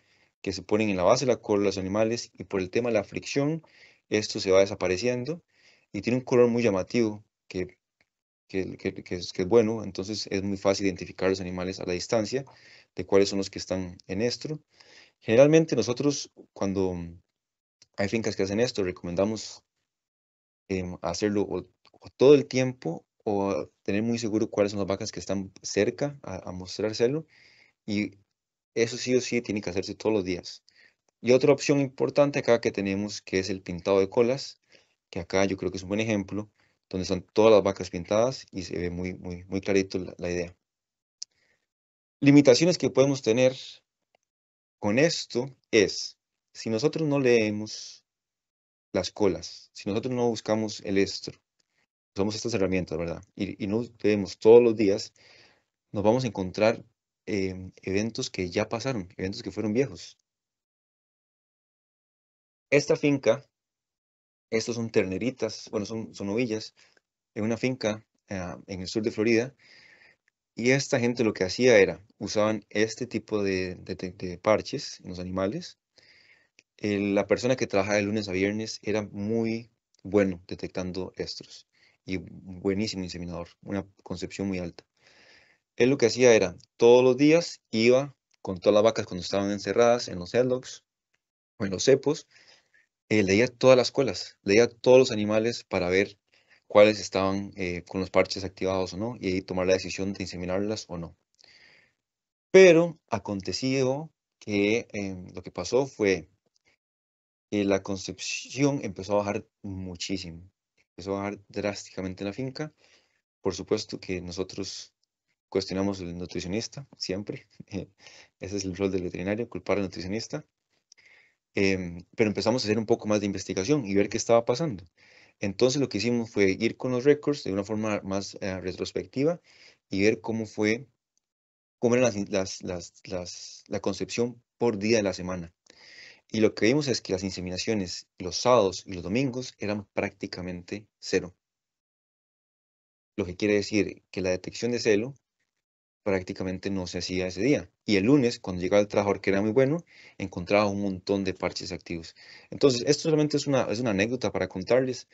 que se ponen en la base de la cola de los animales y por el tema de la fricción, esto se va desapareciendo y tiene un color muy llamativo que, es, bueno, entonces es muy fácil identificar los animales a la distancia de cuáles son los que están en esto. Generalmente nosotros cuando hay fincas que hacen esto, recomendamos em, hacerlo todo el tiempo o tener muy seguro cuáles son las vacas que están cerca a, mostrárselo y eso sí o sí tiene que hacerse todos los días. Y otra opción importante acá que tenemos, que es el pintado de colas, que acá yo creo que es un buen ejemplo, donde están todas las vacas pintadas y se ve muy, muy, muy clarito la, idea. Limitaciones que podemos tener con esto es, si nosotros no leemos las colas, si nosotros no buscamos el estro, usamos estas herramientas, ¿verdad? Y, y no leemos todos los días, nos vamos a encontrar Em, eventos que ya pasaron, eventos que fueron viejos. Esta finca, estos son terneritas, bueno, son, son ovillas, en una finca ah, en el sur de Florida. Y esta gente lo que hacía era, usaban este tipo de, parches en los animales. la persona que trabajaba de lunes a viernes era muy bueno detectando estos y buenísimo inseminador, una concepción muy alta. Él lo que hacía era, todos los días iba con todas las vacas cuando estaban encerradas en los headlocks o en los cepos, eh, leía todas las colas, leía todos los animales para ver cuáles estaban eh, con los parches activados o no, y tomar la decisión de inseminarlas o no. Pero acontecido que em, lo que pasó fue que la concepción empezó a bajar muchísimo, empezó a bajar drásticamente en la finca. Por supuesto que nosotros cuestionamos al nutricionista, siempre. [LAUGHS] Ese es el rol del veterinario, culpar al nutricionista. Em, pero empezamos a hacer un poco más de investigación y ver qué estaba pasando. Entonces lo que hicimos fue ir con los récords de una forma más eh, retrospectiva y ver cómo fue, cómo era la concepción por día de la semana. Y lo que vimos es que las inseminaciones los sábados y los domingos eran prácticamente cero. Lo que quiere decir que la detección de celo prácticamente no se hacía ese día. Y el lunes, cuando llegaba el trabajador que era muy bueno, encontraba un montón de parches activos. Entonces, esto solamente es una, es una anécdota para contarles,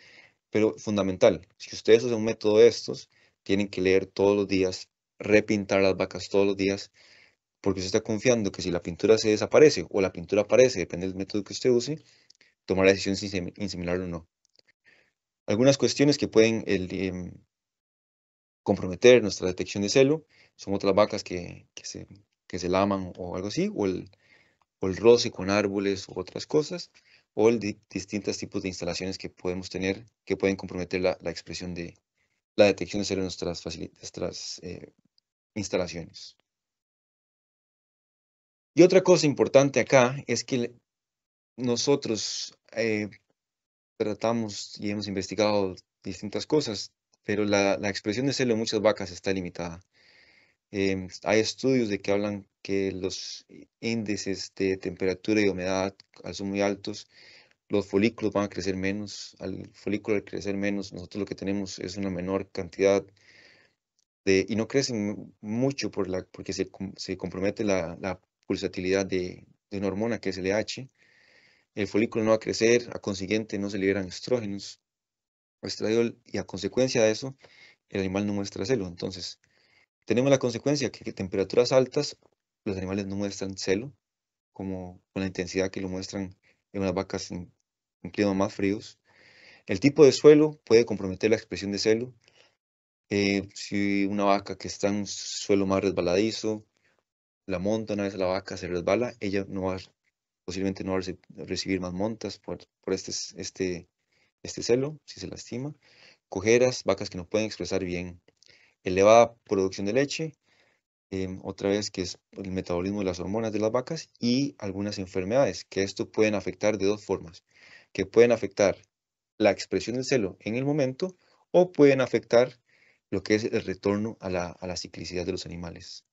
pero fundamental. Si ustedes usan un método de estos, tienen que leer todos los días, repintar las vacas todos los días, porque se está confiando que si la pintura se desaparece o la pintura aparece, depende del método que usted use, tomar la decisión si se o no. Algunas cuestiones que pueden em, comprometer nuestra detección de celo son otras vacas que, se, que laman o algo así, o el, roce con árboles u otras cosas, o el distintos tipos de instalaciones que podemos tener que pueden comprometer la, expresión de la detección de cero en nuestras, nuestras eh, instalaciones. Y otra cosa importante acá es que nosotros eh, tratamos y hemos investigado distintas cosas, pero la, la expresión de celo en muchas vacas está limitada. Em, hay estudios de que hablan que los índices de temperatura y humedad, son muy altos, los folículos van a crecer menos. Al folículo al crecer menos, nosotros lo que tenemos es una menor cantidad de, y no crecen mucho por la, porque se, compromete la, pulsatilidad de, una hormona que es el EH. El folículo no va a crecer, a consiguiente no se liberan estrógenos, estradiol, y a consecuencia de eso, el animal no muestra celo. Entonces, tenemos la consecuencia que, en temperaturas altas, los animales no muestran celo, como con la intensidad que lo muestran en unas vacas en, climas más fríos. El tipo de suelo puede comprometer la expresión de celo. Eh, si una vaca que está en un suelo más resbaladizo, la monta, una vez la vaca se resbala, ella no va, posiblemente no va a recibir más montas por, este, este, este celo, si se lastima. Cojeras, vacas que no pueden expresar bien elevada producción de leche, em, otra vez que es el metabolismo de las hormonas de las vacas y algunas enfermedades, que esto pueden afectar de dos formas, que pueden afectar la expresión del celo en el momento o pueden afectar lo que es el retorno a la, a la ciclicidad de los animales.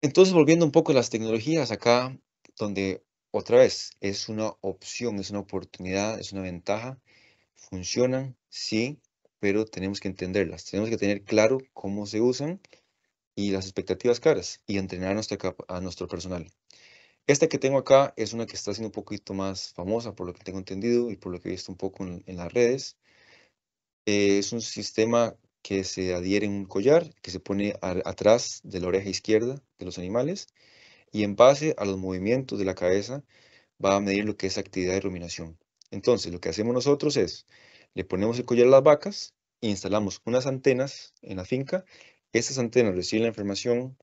Entonces, volviendo un poco a las tecnologías, acá donde otra vez es una opción, es una oportunidad, es una ventaja, funcionan, sí, pero tenemos que entenderlas, tenemos que tener claro cómo se usan y las expectativas claras y entrenar a, nuestro personal. Esta que tengo acá es una que está siendo un poquito más famosa por lo que tengo entendido y por lo que he visto un poco en, las redes. Eh, es un sistema que se adhiere en un collar que se pone atrás de la oreja izquierda de los animales y en base a los movimientos de la cabeza va a medir lo que es actividad de ruminación. Entonces, lo que hacemos nosotros es le ponemos el collar a las vacas e instalamos unas antenas en la finca. Estas antenas reciben la información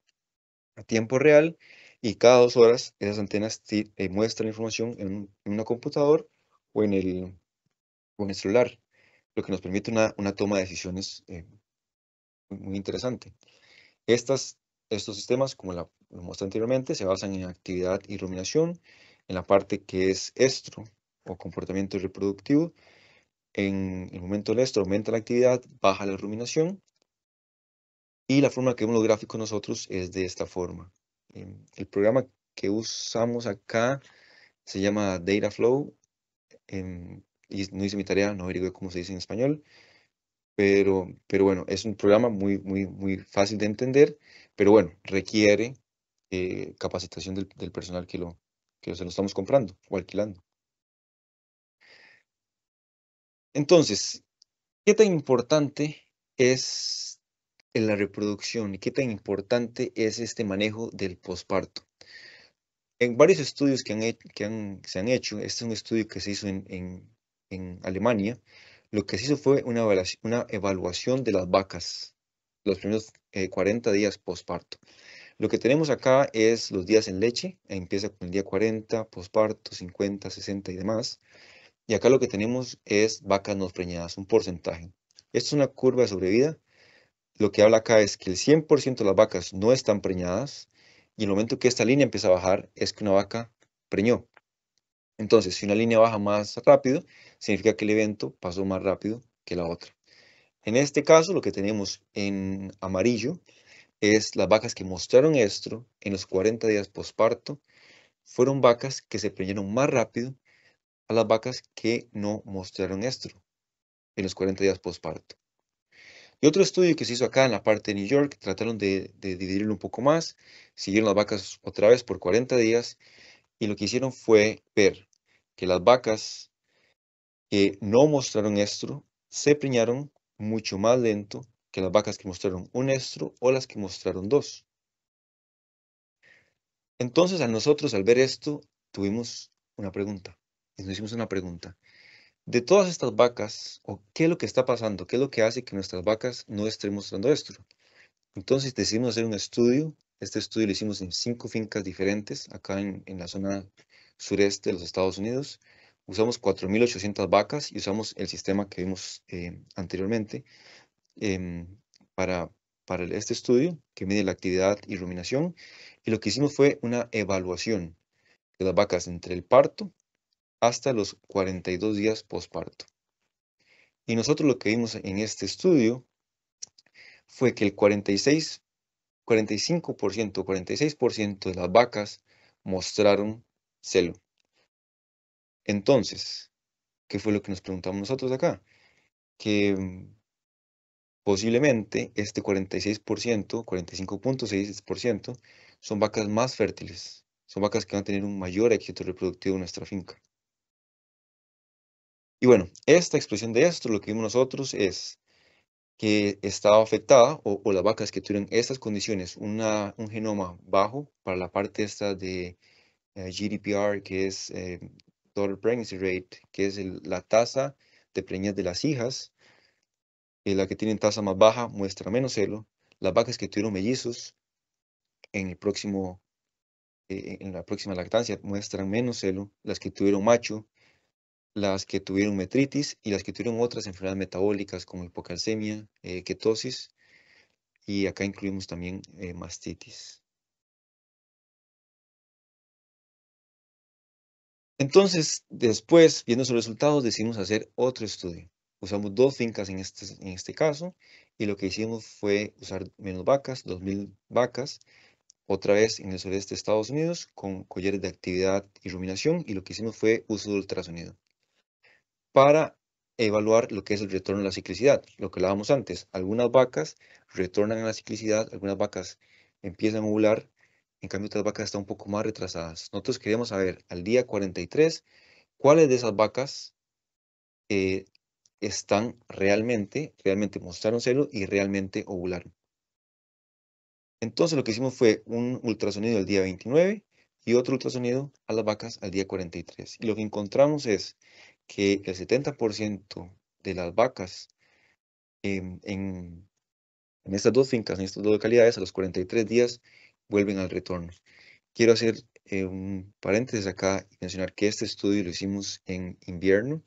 a tiempo real y cada dos horas esas antenas eh, muestran la información en, una computadora o en, el, o celular, lo que nos permite una, toma de decisiones eh, muy interesante. estos sistemas, como la, lo mostré anteriormente, se basan en actividad y ruminación, en la parte que es estro o comportamiento reproductivo, en el momento del aumenta la actividad, baja la ruminación. Y la forma que vemos los gráficos nosotros es de esta forma. Em, el programa que usamos acá se llama Dataflow. Em, y no hice mi tarea, no averigué cómo se dice en español. Pero, pero bueno, es un programa muy, muy, muy fácil de entender. Pero bueno, requiere eh, capacitación del, del, personal que lo, que se lo estamos comprando o alquilando. Entonces, ¿qué tan importante es la reproducción y qué tan importante es este manejo del posparto? En varios estudios que, se han hecho, este es un estudio que se hizo en, Alemania, lo que se hizo fue una evaluación, de las vacas los primeros 40 eh, días posparto. Lo que tenemos acá es los días en leche, empieza con el día 40, posparto, 50, 60 y demás. Y acá lo que tenemos es vacas no preñadas, un porcentaje. Esto es una curva de sobrevida. Lo que habla acá es que el 100% de las vacas no están preñadas y el momento que esta línea empieza a bajar es que una vaca preñó. Entonces, si una línea baja más rápido, significa que el evento pasó más rápido que la otra. En este caso, lo que tenemos en amarillo es las vacas que mostraron estro en los 40 días posparto fueron vacas que se preñaron más rápido a las vacas que no mostraron estro en los 40 días postparto. Y otro estudio que se hizo acá en la parte de New York, trataron de, dividirlo un poco más, siguieron las vacas otra vez por 40 días y lo que hicieron fue ver que las vacas que no mostraron estro se preñaron mucho más lento que las vacas que mostraron un estro o las que mostraron dos. Entonces a nosotros al ver esto tuvimos una pregunta. Y nos hicimos una pregunta. De todas estas vacas, o ¿qué es lo que está pasando? ¿Qué es lo que hace que nuestras vacas no estén mostrando esto? Entonces decidimos hacer un estudio. Este estudio lo hicimos en cinco fincas diferentes, acá en, en la zona sureste de los Estados Unidos. Usamos 4.800 vacas y usamos el sistema que vimos eh, anteriormente em, para, para este estudio que mide la actividad y ruminación. Y lo que hicimos fue una evaluación de las vacas entre el parto hasta los 42 días posparto. Y nosotros lo que vimos en este estudio fue que el 46, 45%, 46% de las vacas mostraron celo. Entonces, ¿qué fue lo que nos preguntamos nosotros acá? Que mm, posiblemente este 46%, 45.6% son vacas más fértiles, son vacas que van a tener un mayor éxito reproductivo en nuestra finca. Y bueno, esta expresión de esto, lo que vimos nosotros es que estaba afectada o, las vacas que tuvieron estas condiciones, un genoma bajo para la parte esta de eh, GDPR, que es eh, total Pregnancy Rate, que es la tasa de preñez de las hijas, la que tienen tasa más baja muestra menos celo, las vacas que tuvieron mellizos en el próximo eh, en la próxima lactancia muestran menos celo, las que tuvieron macho las que tuvieron metritis y las que tuvieron otras enfermedades metabólicas como hipocalcemia, eh, ketosis y acá incluimos también eh, mastitis. Entonces, después, viendo sus resultados, decidimos hacer otro estudio. Usamos dos fincas en este, en este caso y lo que hicimos fue usar menos vacas, 2.000 vacas, otra vez en el sureste de Estados Unidos con collares de actividad y ruminación y lo que hicimos fue uso de ultrasonido para evaluar lo que es el retorno a la ciclicidad, lo que hablábamos antes. Algunas vacas retornan a la ciclicidad, algunas vacas empiezan a ovular. en cambio otras vacas están un poco más retrasadas. Nosotros queríamos saber al día 43 cuáles de esas vacas eh, están realmente, realmente mostraron celo y realmente ovularon. Entonces lo que hicimos fue un ultrasonido el día 29 y otro ultrasonido a las vacas al día 43. Y lo que encontramos es que el 70% de las vacas en, estas dos fincas, en estas dos localidades, a los 43 días vuelven al retorno. Quiero hacer eh, un paréntesis acá y mencionar que este estudio lo hicimos en invierno,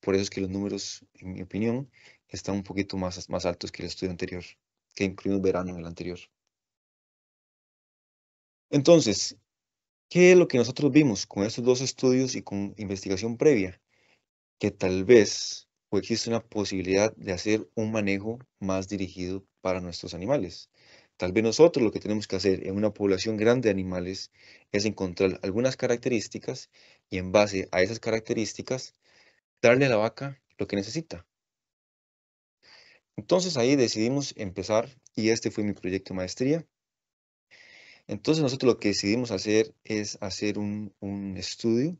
por eso es que los números, en mi opinión, están un poquito más, más altos que el estudio anterior, que incluimos verano en el anterior. Entonces, ¿qué es lo que nosotros vimos con estos dos estudios y con investigación previa? que tal vez existe una posibilidad de hacer un manejo más dirigido para nuestros animales. Tal vez nosotros lo que tenemos que hacer en una población grande de animales es encontrar algunas características y en base a esas características darle a la vaca lo que necesita. Entonces ahí decidimos empezar y este fue mi proyecto de maestría. Entonces nosotros lo que decidimos hacer es hacer un, un estudio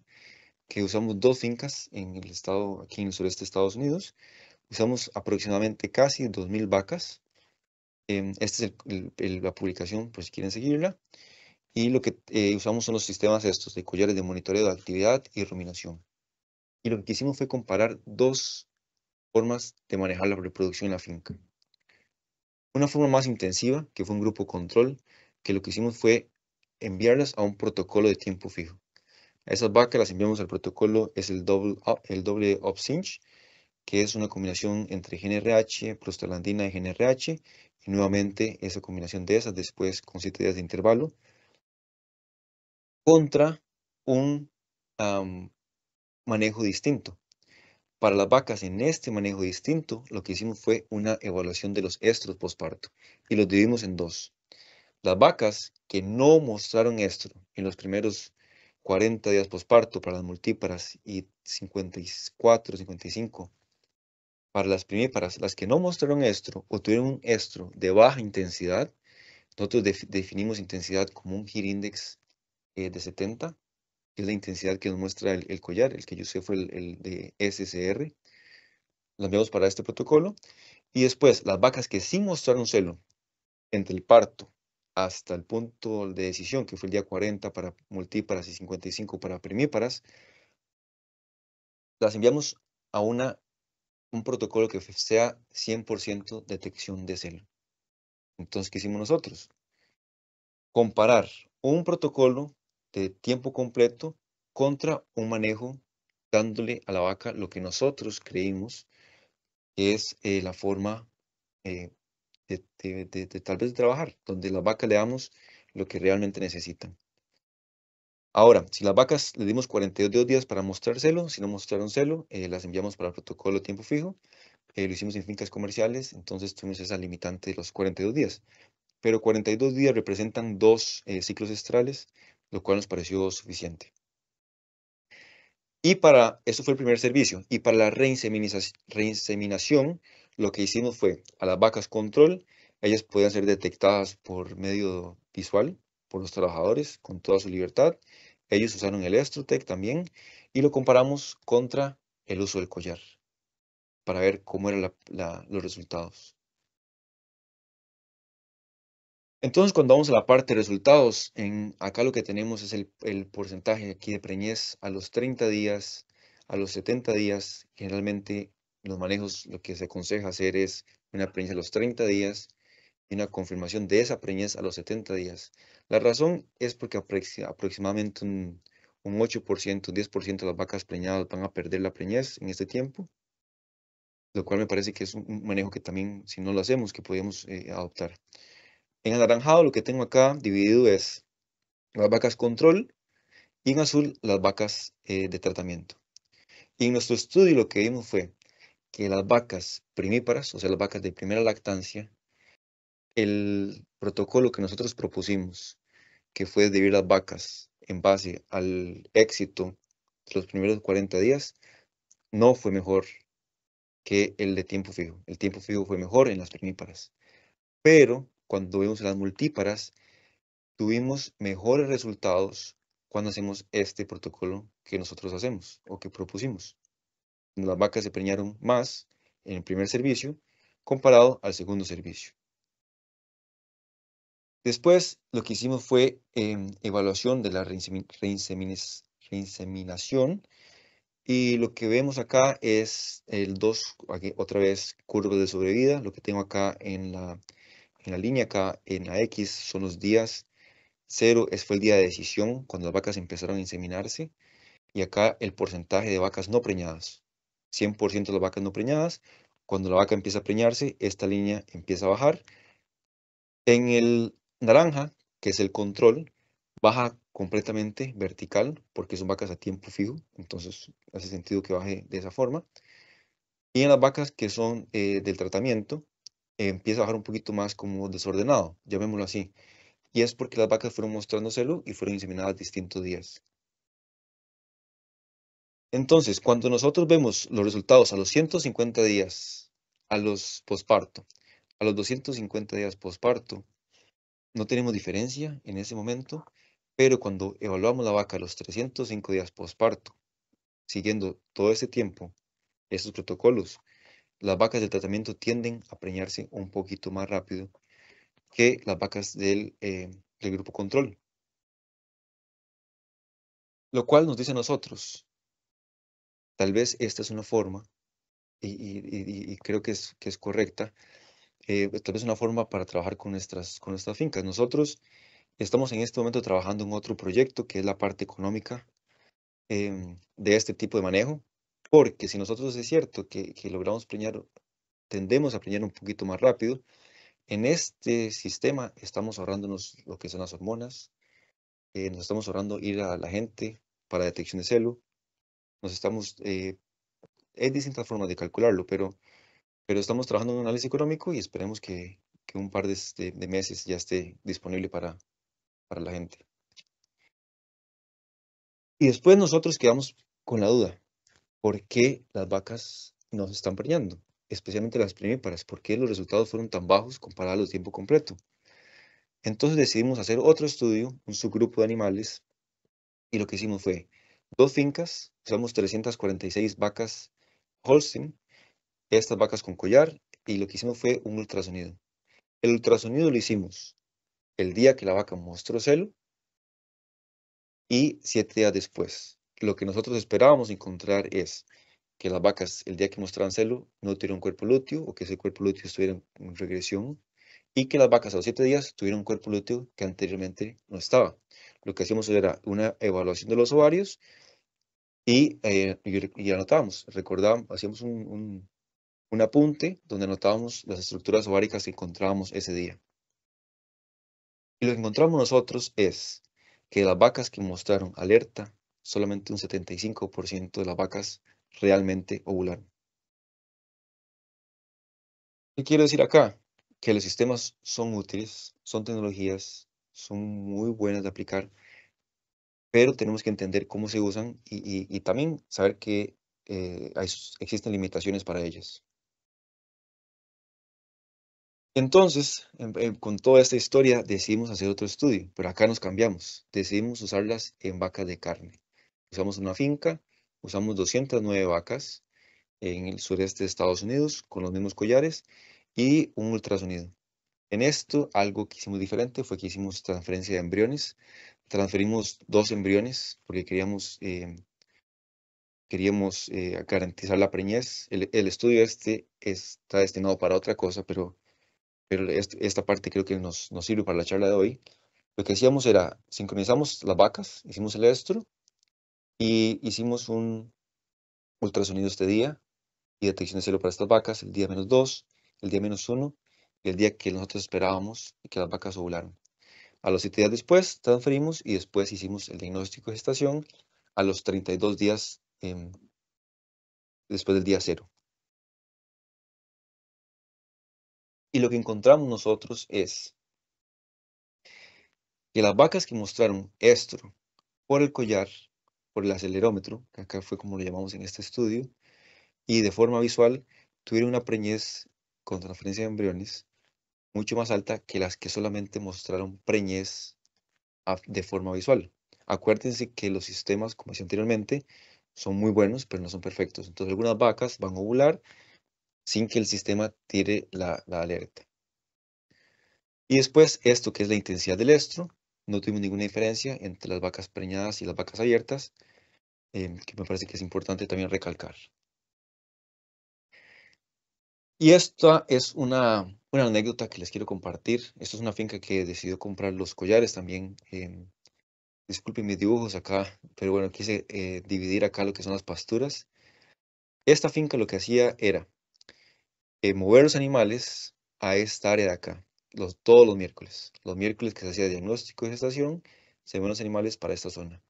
que usamos dos fincas en el estado, aquí en el sureste de Estados Unidos. Usamos aproximadamente casi 2.000 vacas. Em, esta es la publicación por si quieren seguirla. Y lo que eh, usamos son los sistemas estos de collares de monitoreo de actividad y ruminación. Y lo que hicimos fue comparar dos formas de manejar la reproducción en la finca. Una forma más intensiva, que fue un grupo control, que lo que hicimos fue enviarlas a un protocolo de tiempo fijo esas vacas las enviamos al protocolo, es el doble, el doble OPSINCH, que es una combinación entre GNRH, prostaglandina y GNRH, y nuevamente esa combinación de esas después con 7 días de intervalo, contra un manejo distinto. Para las vacas en este manejo distinto, lo que hicimos fue una evaluación de los estros postparto y los dividimos en dos. Las vacas que no mostraron estro en los primeros 40 días posparto para las multíparas y 54, 55 para las primíparas. Las que no mostraron estro o tuvieron un estro de baja intensidad, nosotros definimos intensidad como un GIR index eh, de 70, que es la intensidad que nos muestra el, collar, el que yo sé fue el, de SCR. Las vemos para este protocolo. Y después, las vacas que sí mostraron celo entre el parto hasta el punto de decisión, que fue el día 40 para multíparas y 55 para primíparas, las enviamos a una, un protocolo que sea 100% detección de celo. Entonces, ¿qué hicimos nosotros? Comparar un protocolo de tiempo completo contra un manejo dándole a la vaca lo que nosotros creímos que es eh, la forma eh, de, tal vez trabajar, donde las vacas le damos lo que realmente necesitan. Ahora, si las vacas le dimos 42 días para mostrárselo, si no mostraron celo, eh, las enviamos para el protocolo tiempo fijo. Eh, lo hicimos en fincas comerciales, entonces tuvimos esa limitante de los 42 días. Pero 42 días representan dos eh, ciclos estrales, lo cual nos pareció suficiente. Y para, eso fue el primer servicio, y para la reinseminación lo que hicimos fue a las vacas control, ellas podían ser detectadas por medio visual por los trabajadores con toda su libertad. Ellos usaron el Estrotec también y lo comparamos contra el uso del collar para ver cómo eran los resultados. Entonces, cuando vamos a la parte de resultados, en, acá lo que tenemos es el, el porcentaje aquí de preñez a los 30 días, a los 70 días, generalmente los manejos lo que se aconseja hacer es una preñez a los 30 días y una confirmación de esa preñez a los 70 días. La razón es porque aproximadamente un, un 8%, 10% de las vacas preñadas van a perder la preñez en este tiempo, lo cual me parece que es un manejo que también, si no lo hacemos, que podríamos eh, adoptar. En anaranjado lo que tengo acá dividido es las vacas control y en azul las vacas eh, de tratamiento. Y en nuestro estudio lo que vimos fue que las vacas primíparas, o sea, las vacas de primera lactancia, el protocolo que nosotros propusimos, que fue dividir las vacas en base al éxito de los primeros 40 días, no fue mejor que el de tiempo fijo. El tiempo fijo fue mejor en las primíparas. Pero cuando vemos las multíparas, tuvimos mejores resultados cuando hacemos este protocolo que nosotros hacemos o que propusimos las vacas se preñaron más en el primer servicio comparado al segundo servicio. Después lo que hicimos fue em, evaluación de la reinseminación y lo que vemos acá es el 2, otra vez curvas de sobrevida, lo que tengo acá en la, en la línea, acá en la X son los días, 0 fue el día de decisión cuando las vacas empezaron a inseminarse y acá el porcentaje de vacas no preñadas. 100% de las vacas no preñadas. Cuando la vaca empieza a preñarse, esta línea empieza a bajar. En el naranja, que es el control, baja completamente vertical porque son vacas a tiempo fijo, entonces hace sentido que baje de esa forma. Y en las vacas que son eh, del tratamiento, empieza a bajar un poquito más como desordenado, llamémoslo así. Y es porque las vacas fueron mostrándoselo y fueron inseminadas distintos días. Entonces, cuando nosotros vemos los resultados a los 150 días, a los posparto, a los 250 días posparto, no tenemos diferencia en ese momento, pero cuando evaluamos la vaca a los 305 días posparto, siguiendo todo ese tiempo, esos protocolos, las vacas del tratamiento tienden a preñarse un poquito más rápido que las vacas del, eh, del grupo control. Lo cual nos dice a nosotros Tal vez esta es una forma, y, creo que es, correcta, eh, pues, tal vez una forma para trabajar con nuestras, fincas. Nosotros estamos en este momento trabajando en otro proyecto que es la parte económica em, de este tipo de manejo, porque si nosotros es cierto que, logramos preñar, tendemos a preñar un poquito más rápido, en este sistema estamos ahorrándonos lo que son las hormonas, eh, nos estamos ahorrando ir a la gente para detección de celo, nos estamos, eh, distinta forma de calcularlo, pero, pero estamos trabajando en un análisis económico y esperemos que, que un par este, de, meses ya esté disponible para, para la gente. Y después nosotros quedamos con la duda, ¿por qué las vacas nos están preñando? Especialmente las primíparas, ¿por qué los resultados fueron tan bajos comparados a tiempo completo? Entonces decidimos hacer otro estudio, un subgrupo de animales, y lo que hicimos fue dos fincas, usamos 346 vacas Holstein, estas vacas con collar, y lo que hicimos fue un ultrasonido. El ultrasonido lo hicimos el día que la vaca mostró celo y siete días después. Lo que nosotros esperábamos encontrar es que las vacas el día que mostraran celo no tuvieran cuerpo lúteo o que ese cuerpo lúteo estuviera en regresión y que las vacas a los siete días tuvieran un cuerpo lúteo que anteriormente no estaba. Lo que hicimos era una evaluación de los ovarios y, eh, y, anotábamos, recordábamos, hacíamos un, apunte donde anotábamos las estructuras ováricas que encontrábamos ese día. Y lo que encontramos nosotros es que las vacas que mostraron alerta, solamente un 75% de las vacas realmente ovularon. ¿Qué quiero decir acá? Que los sistemas son útiles, son tecnologías, son muy buenas de aplicar, pero tenemos que entender cómo se usan y, también saber que eh, existen limitaciones para ellas. Entonces, em, em, con toda esta historia, decidimos hacer otro estudio, pero acá nos cambiamos. Decidimos usarlas en vacas de carne. Usamos una finca, usamos 209 vacas en el sureste de Estados Unidos con los mismos collares y un ultrasonido. En esto, algo que hicimos diferente fue que hicimos transferencia de embriones transferimos dos embriones porque queríamos, eh, queríamos eh, garantizar la preñez. El, estudio este está destinado para otra cosa, pero, pero esta parte creo que nos, nos sirve para la charla de hoy. Lo que hacíamos era, sincronizamos las vacas, hicimos el estro y hicimos un ultrasonido este día y detección de celo para estas vacas el día menos 2, el día menos 1 y el día que nosotros esperábamos y que las vacas ovularon. A los 7 días después transferimos y después hicimos el diagnóstico de gestación a los 32 días em, después del día cero. Y lo que encontramos nosotros es que las vacas que mostraron estro por el collar, por el acelerómetro, que acá fue como lo llamamos en este estudio, y de forma visual tuvieron una preñez con transferencia de embriones mucho más alta que las que solamente mostraron preñez de forma visual. Acuérdense que los sistemas, como decía anteriormente, son muy buenos, pero no son perfectos. Entonces, algunas vacas van a ovular sin que el sistema tire la, alerta. Y después, esto que es la intensidad del estro, no tuvimos ninguna diferencia entre las vacas preñadas y las vacas abiertas, eh, que me parece que es importante también recalcar. Y esta es una, anécdota que les quiero compartir. Esta es una finca que decidió comprar los collares también. Em, disculpen mis dibujos acá, pero bueno, quise eh, dividir acá lo que son las pasturas. Esta finca lo que hacía era eh, mover los animales a esta área de acá, los, todos los miércoles. Los miércoles que se hacía diagnóstico de gestación, se ven los animales para esta zona.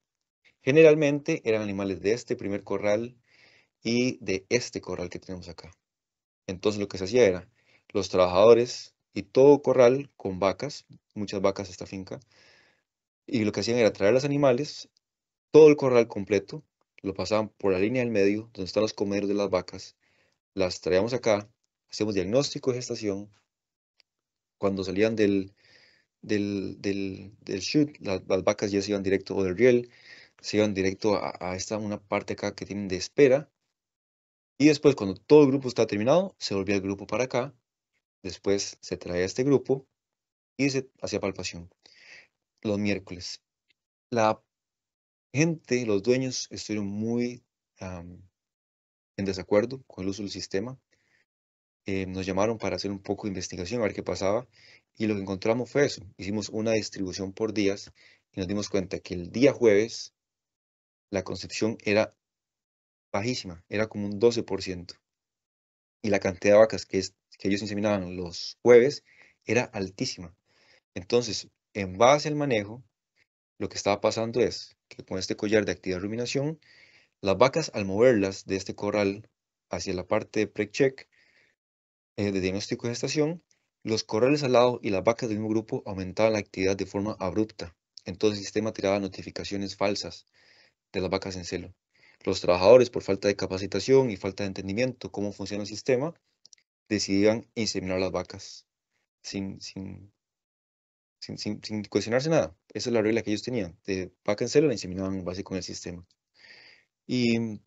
Generalmente eran animales de este primer corral y de este corral que tenemos acá. Entonces lo que se hacía era los trabajadores y todo corral con vacas, muchas vacas esta finca, y lo que hacían era traer los animales, todo el corral completo, lo pasaban por la línea del medio, donde están los comedores de las vacas, las traíamos acá, hacemos diagnóstico de gestación, cuando salían del, del, shoot, las, vacas ya se iban directo, o del riel, se iban directo a, a esta una parte acá que tienen de espera, y después, cuando todo el grupo está terminado, se volvía el grupo para acá. Después se trae este grupo y se hacía palpación. Los miércoles. La gente, los dueños, estuvieron muy en desacuerdo con el uso del sistema. Em, nos llamaron para hacer un poco de investigación, a ver qué pasaba. Y lo que encontramos fue eso. Hicimos una distribución por días y nos dimos cuenta que el día jueves la concepción era bajísima, era como un 12%. Y la cantidad de vacas que, ellos inseminaban los jueves era altísima. Entonces, en base al manejo, lo que estaba pasando es que con este collar de actividad ruminación, las vacas al moverlas de este corral hacia la parte de pre-check, eh, de diagnóstico de gestación, los corrales al lado y las vacas del mismo grupo aumentaban la actividad de forma abrupta. Entonces el sistema tiraba notificaciones falsas de las vacas en celo los trabajadores, por falta de capacitación y falta de entendimiento cómo funciona el sistema, decidían inseminar las vacas sin, sin, cuestionarse nada. Esa es la regla que ellos tenían. De vaca en celo la inseminaban en base con el sistema. Y,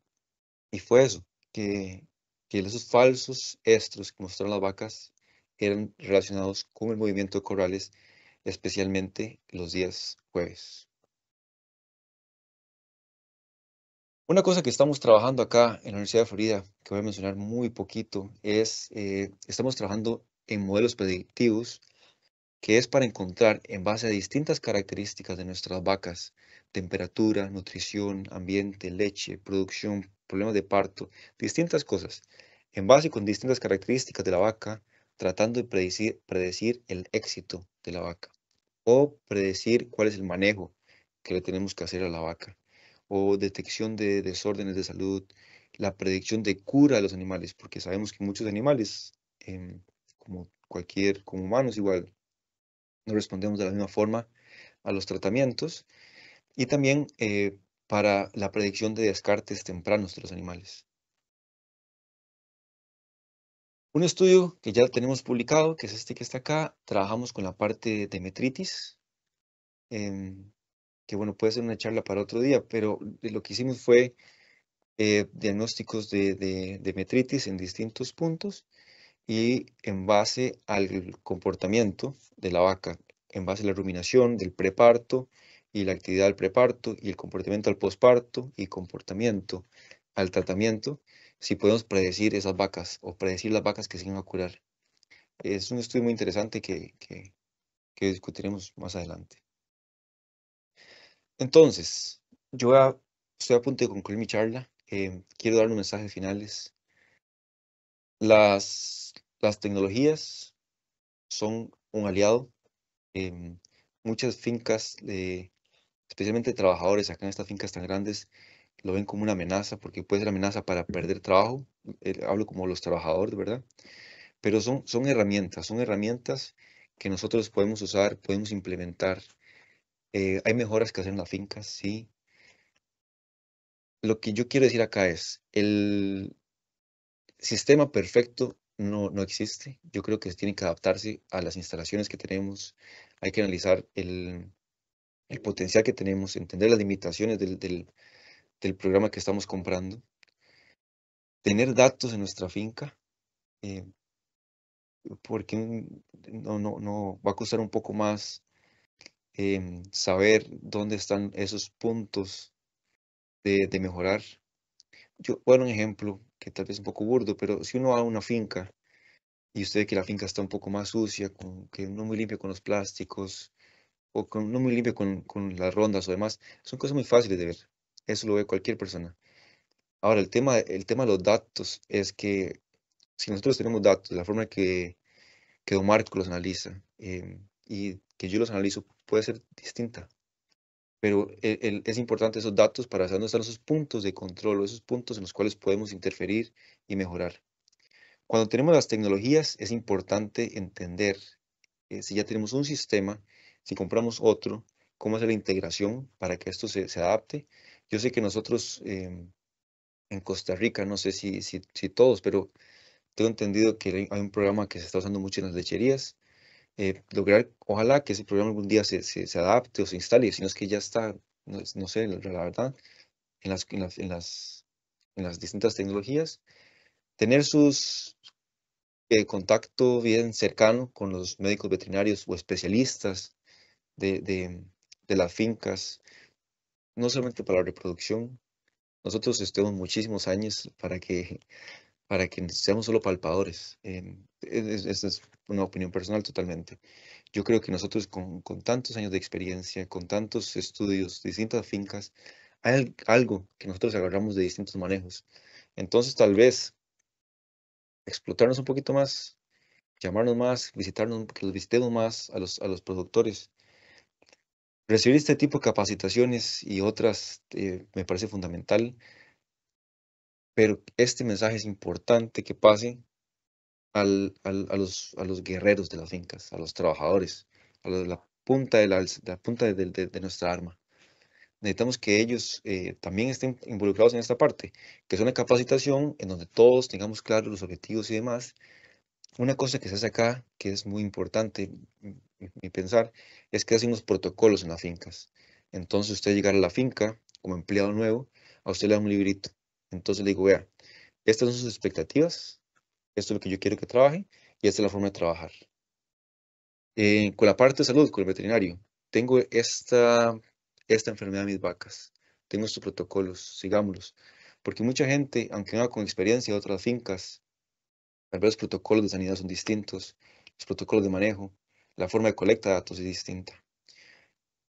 fue eso, que, que esos falsos estros que mostraron las vacas eran relacionados con el movimiento de corrales, especialmente los días jueves. Una cosa que estamos trabajando acá en la Universidad de Florida, que voy a mencionar muy poquito, es eh, estamos trabajando en modelos predictivos, que es para encontrar en base a distintas características de nuestras vacas, temperatura, nutrición, ambiente, leche, producción, problemas de parto, distintas cosas, en base con distintas características de la vaca, tratando de predecir el éxito de la vaca o predecir cuál es el manejo que le tenemos que hacer a la vaca o detección de desórdenes de salud, la predicción de cura de los animales, porque sabemos que muchos animales, em, como cualquier, como humanos igual, no respondemos de la misma forma a los tratamientos, y también eh, para la predicción de descartes tempranos de los animales. Un estudio que ya tenemos publicado, que es este que está acá, trabajamos con la parte de metritis. Em, que bueno, puede ser una charla para otro día, pero lo que hicimos fue eh, diagnósticos de, metritis en distintos puntos y en base al comportamiento de la vaca, en base a la ruminación del preparto y la actividad del preparto y el comportamiento al posparto y comportamiento al tratamiento, si podemos predecir esas vacas o predecir las vacas que se van a curar. Es un estudio muy interesante que discutiremos más adelante. Entonces, yo estoy a punto de concluir mi charla. Eh, quiero dar un mensajes finales. Las, tecnologías son un aliado. Eh, muchas fincas, especialmente trabajadores acá en estas fincas tan grandes, lo ven como una amenaza porque puede ser amenaza para perder trabajo. Eh, hablo como los trabajadores, ¿verdad? Pero son, son herramientas, son herramientas que nosotros podemos usar, podemos implementar eh, hay mejoras que hacer en la finca, sí. Lo que yo quiero decir acá es, el sistema perfecto no, no existe. Yo creo que tiene que adaptarse a las instalaciones que tenemos. Hay que analizar el, potencial que tenemos, entender las limitaciones del, programa que estamos comprando, tener datos en nuestra finca, eh, porque no, no, no va a costar un poco más Em, saber dónde están esos puntos de, mejorar. Yo, bueno, un ejemplo que tal vez es un poco burdo, pero si uno va a una finca y usted ve que la finca está un poco más sucia, con, que no muy limpia con los plásticos, o no muy limpia con, las rondas o demás, son cosas muy fáciles de ver. Eso lo ve cualquier persona. Ahora, el tema, el tema de los datos es que si nosotros tenemos datos, la forma que, que Marco los analiza em, y que yo los analizo puede ser distinta. Pero e, es importante esos datos para saber dónde están esos puntos de control o esos puntos en los cuales podemos interferir y mejorar. Cuando tenemos las tecnologías, es importante entender eh, si ya tenemos un sistema, si compramos otro, cómo hacer la integración para que esto se, se adapte. Yo sé que nosotros em, en Costa Rica, no sé si, si, si todos, pero tengo entendido que hay un programa que se está usando mucho en las lecherías, eh, lograr, ojalá que ese programa algún día se, adapte o se instale, si es que ya está, no, sé, la, verdad, en las, en las, en las, distintas tecnologías, tener sus eh, contacto bien cercano con los médicos veterinarios o especialistas de, las fincas, no solamente para la reproducción, nosotros estemos muchísimos años para que para que seamos solo palpadores. esa es una opinión personal totalmente. Yo creo que nosotros con, con tantos años de experiencia, con tantos estudios, distintas fincas, hay algo que nosotros agarramos de distintos manejos. Entonces tal vez explotarnos un poquito más, llamarnos más, visitarnos, que los visitemos más a los, a los productores. Recibir este tipo de capacitaciones y otras eh, me parece fundamental pero este mensaje es importante que pase a, los, a, los, guerreros de las fincas, a los trabajadores, a la punta, de la, punta de, nuestra arma. Necesitamos que ellos eh, también estén involucrados en esta parte, que es una capacitación en donde todos tengamos claros los objetivos y demás. Una cosa que se hace acá, que es muy importante pensar, es que hacen protocolos en las fincas. Entonces usted llega a la finca como empleado nuevo, a usted le da un librito entonces le digo, vea, estas son sus expectativas, esto es lo que yo quiero que trabaje y esta es la forma de trabajar. Eh, con la parte de salud, con el veterinario, tengo esta, esta enfermedad de mis vacas, tengo estos protocolos, sigámoslos. Porque mucha gente, aunque no con experiencia de otras fincas, tal los protocolos de sanidad son distintos, los protocolos de manejo, la forma de colecta de datos es distinta.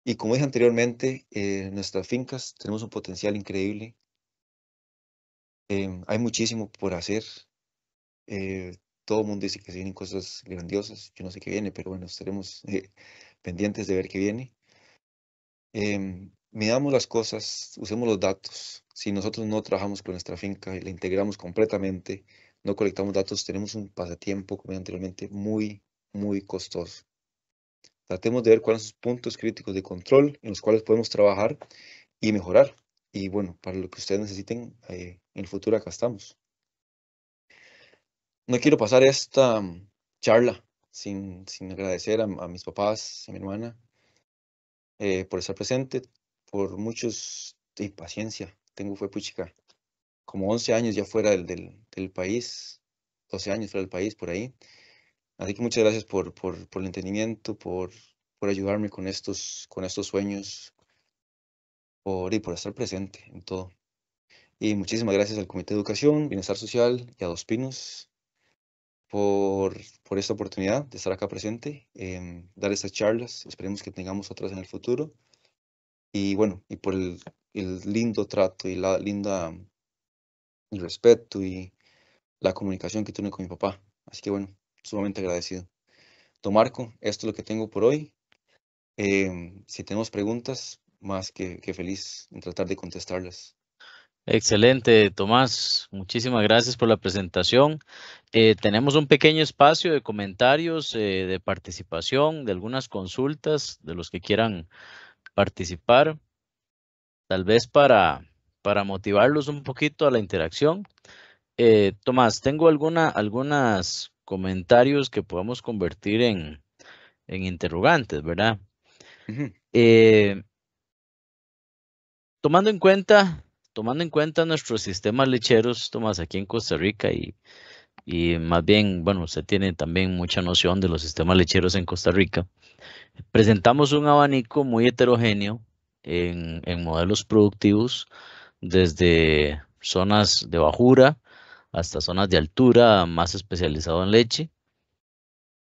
Y como dije anteriormente, eh, nuestras fincas tenemos un potencial increíble Em, hay muchísimo por hacer. Eh, todo el mundo dice que se vienen cosas grandiosas. Yo no sé qué viene, pero bueno, estaremos eh, pendientes de ver qué viene. Em, midamos las cosas, usemos los datos. Si nosotros no trabajamos con nuestra finca y la integramos completamente, no colectamos datos, tenemos un pasatiempo, como anteriormente, muy, muy costoso. Tratemos de ver cuáles son los puntos críticos de control en los cuales podemos trabajar y mejorar. Y bueno, para lo que ustedes necesiten, eh, en el futuro acá estamos. No quiero pasar esta mm, charla sin, agradecer a, mis papás, a mi hermana, eh, por estar presente, por muchos, y paciencia, tengo fue puchica, como 11 años ya fuera del, país, 12 años fuera del país, por ahí. Así que muchas gracias por, por, el entendimiento, por, por ayudarme con estos, con estos sueños, por, y por estar presente en todo. Y muchísimas gracias al Comité de Educación, Bienestar Social y a Dos Pinos por, por esta oportunidad de estar acá presente, em, dar estas charlas. Esperemos que tengamos otras en el futuro. Y bueno, y por el, lindo trato y la linda el respeto y la comunicación que tuve con mi papá. Así que bueno, sumamente agradecido. Don Marco, esto es lo que tengo por hoy. Em, si tenemos preguntas, más que, feliz en tratar de contestarles. Excelente, Tomás. Muchísimas gracias por la presentación. Eh, tenemos un pequeño espacio de comentarios, eh, de participación, de algunas consultas de los que quieran participar, tal vez para, para motivarlos un poquito a la interacción. Eh, Tomás, tengo alguna, algunos comentarios que podemos convertir en, interrogantes, ¿verdad? tomando en cuenta, tomando en cuenta nuestros sistemas lecheros, Tomás, aquí en Costa Rica y, más bien, bueno, usted tiene también mucha noción de los sistemas lecheros en Costa Rica, presentamos un abanico muy heterogéneo en, modelos productivos desde zonas de bajura hasta zonas de altura más especializado en leche.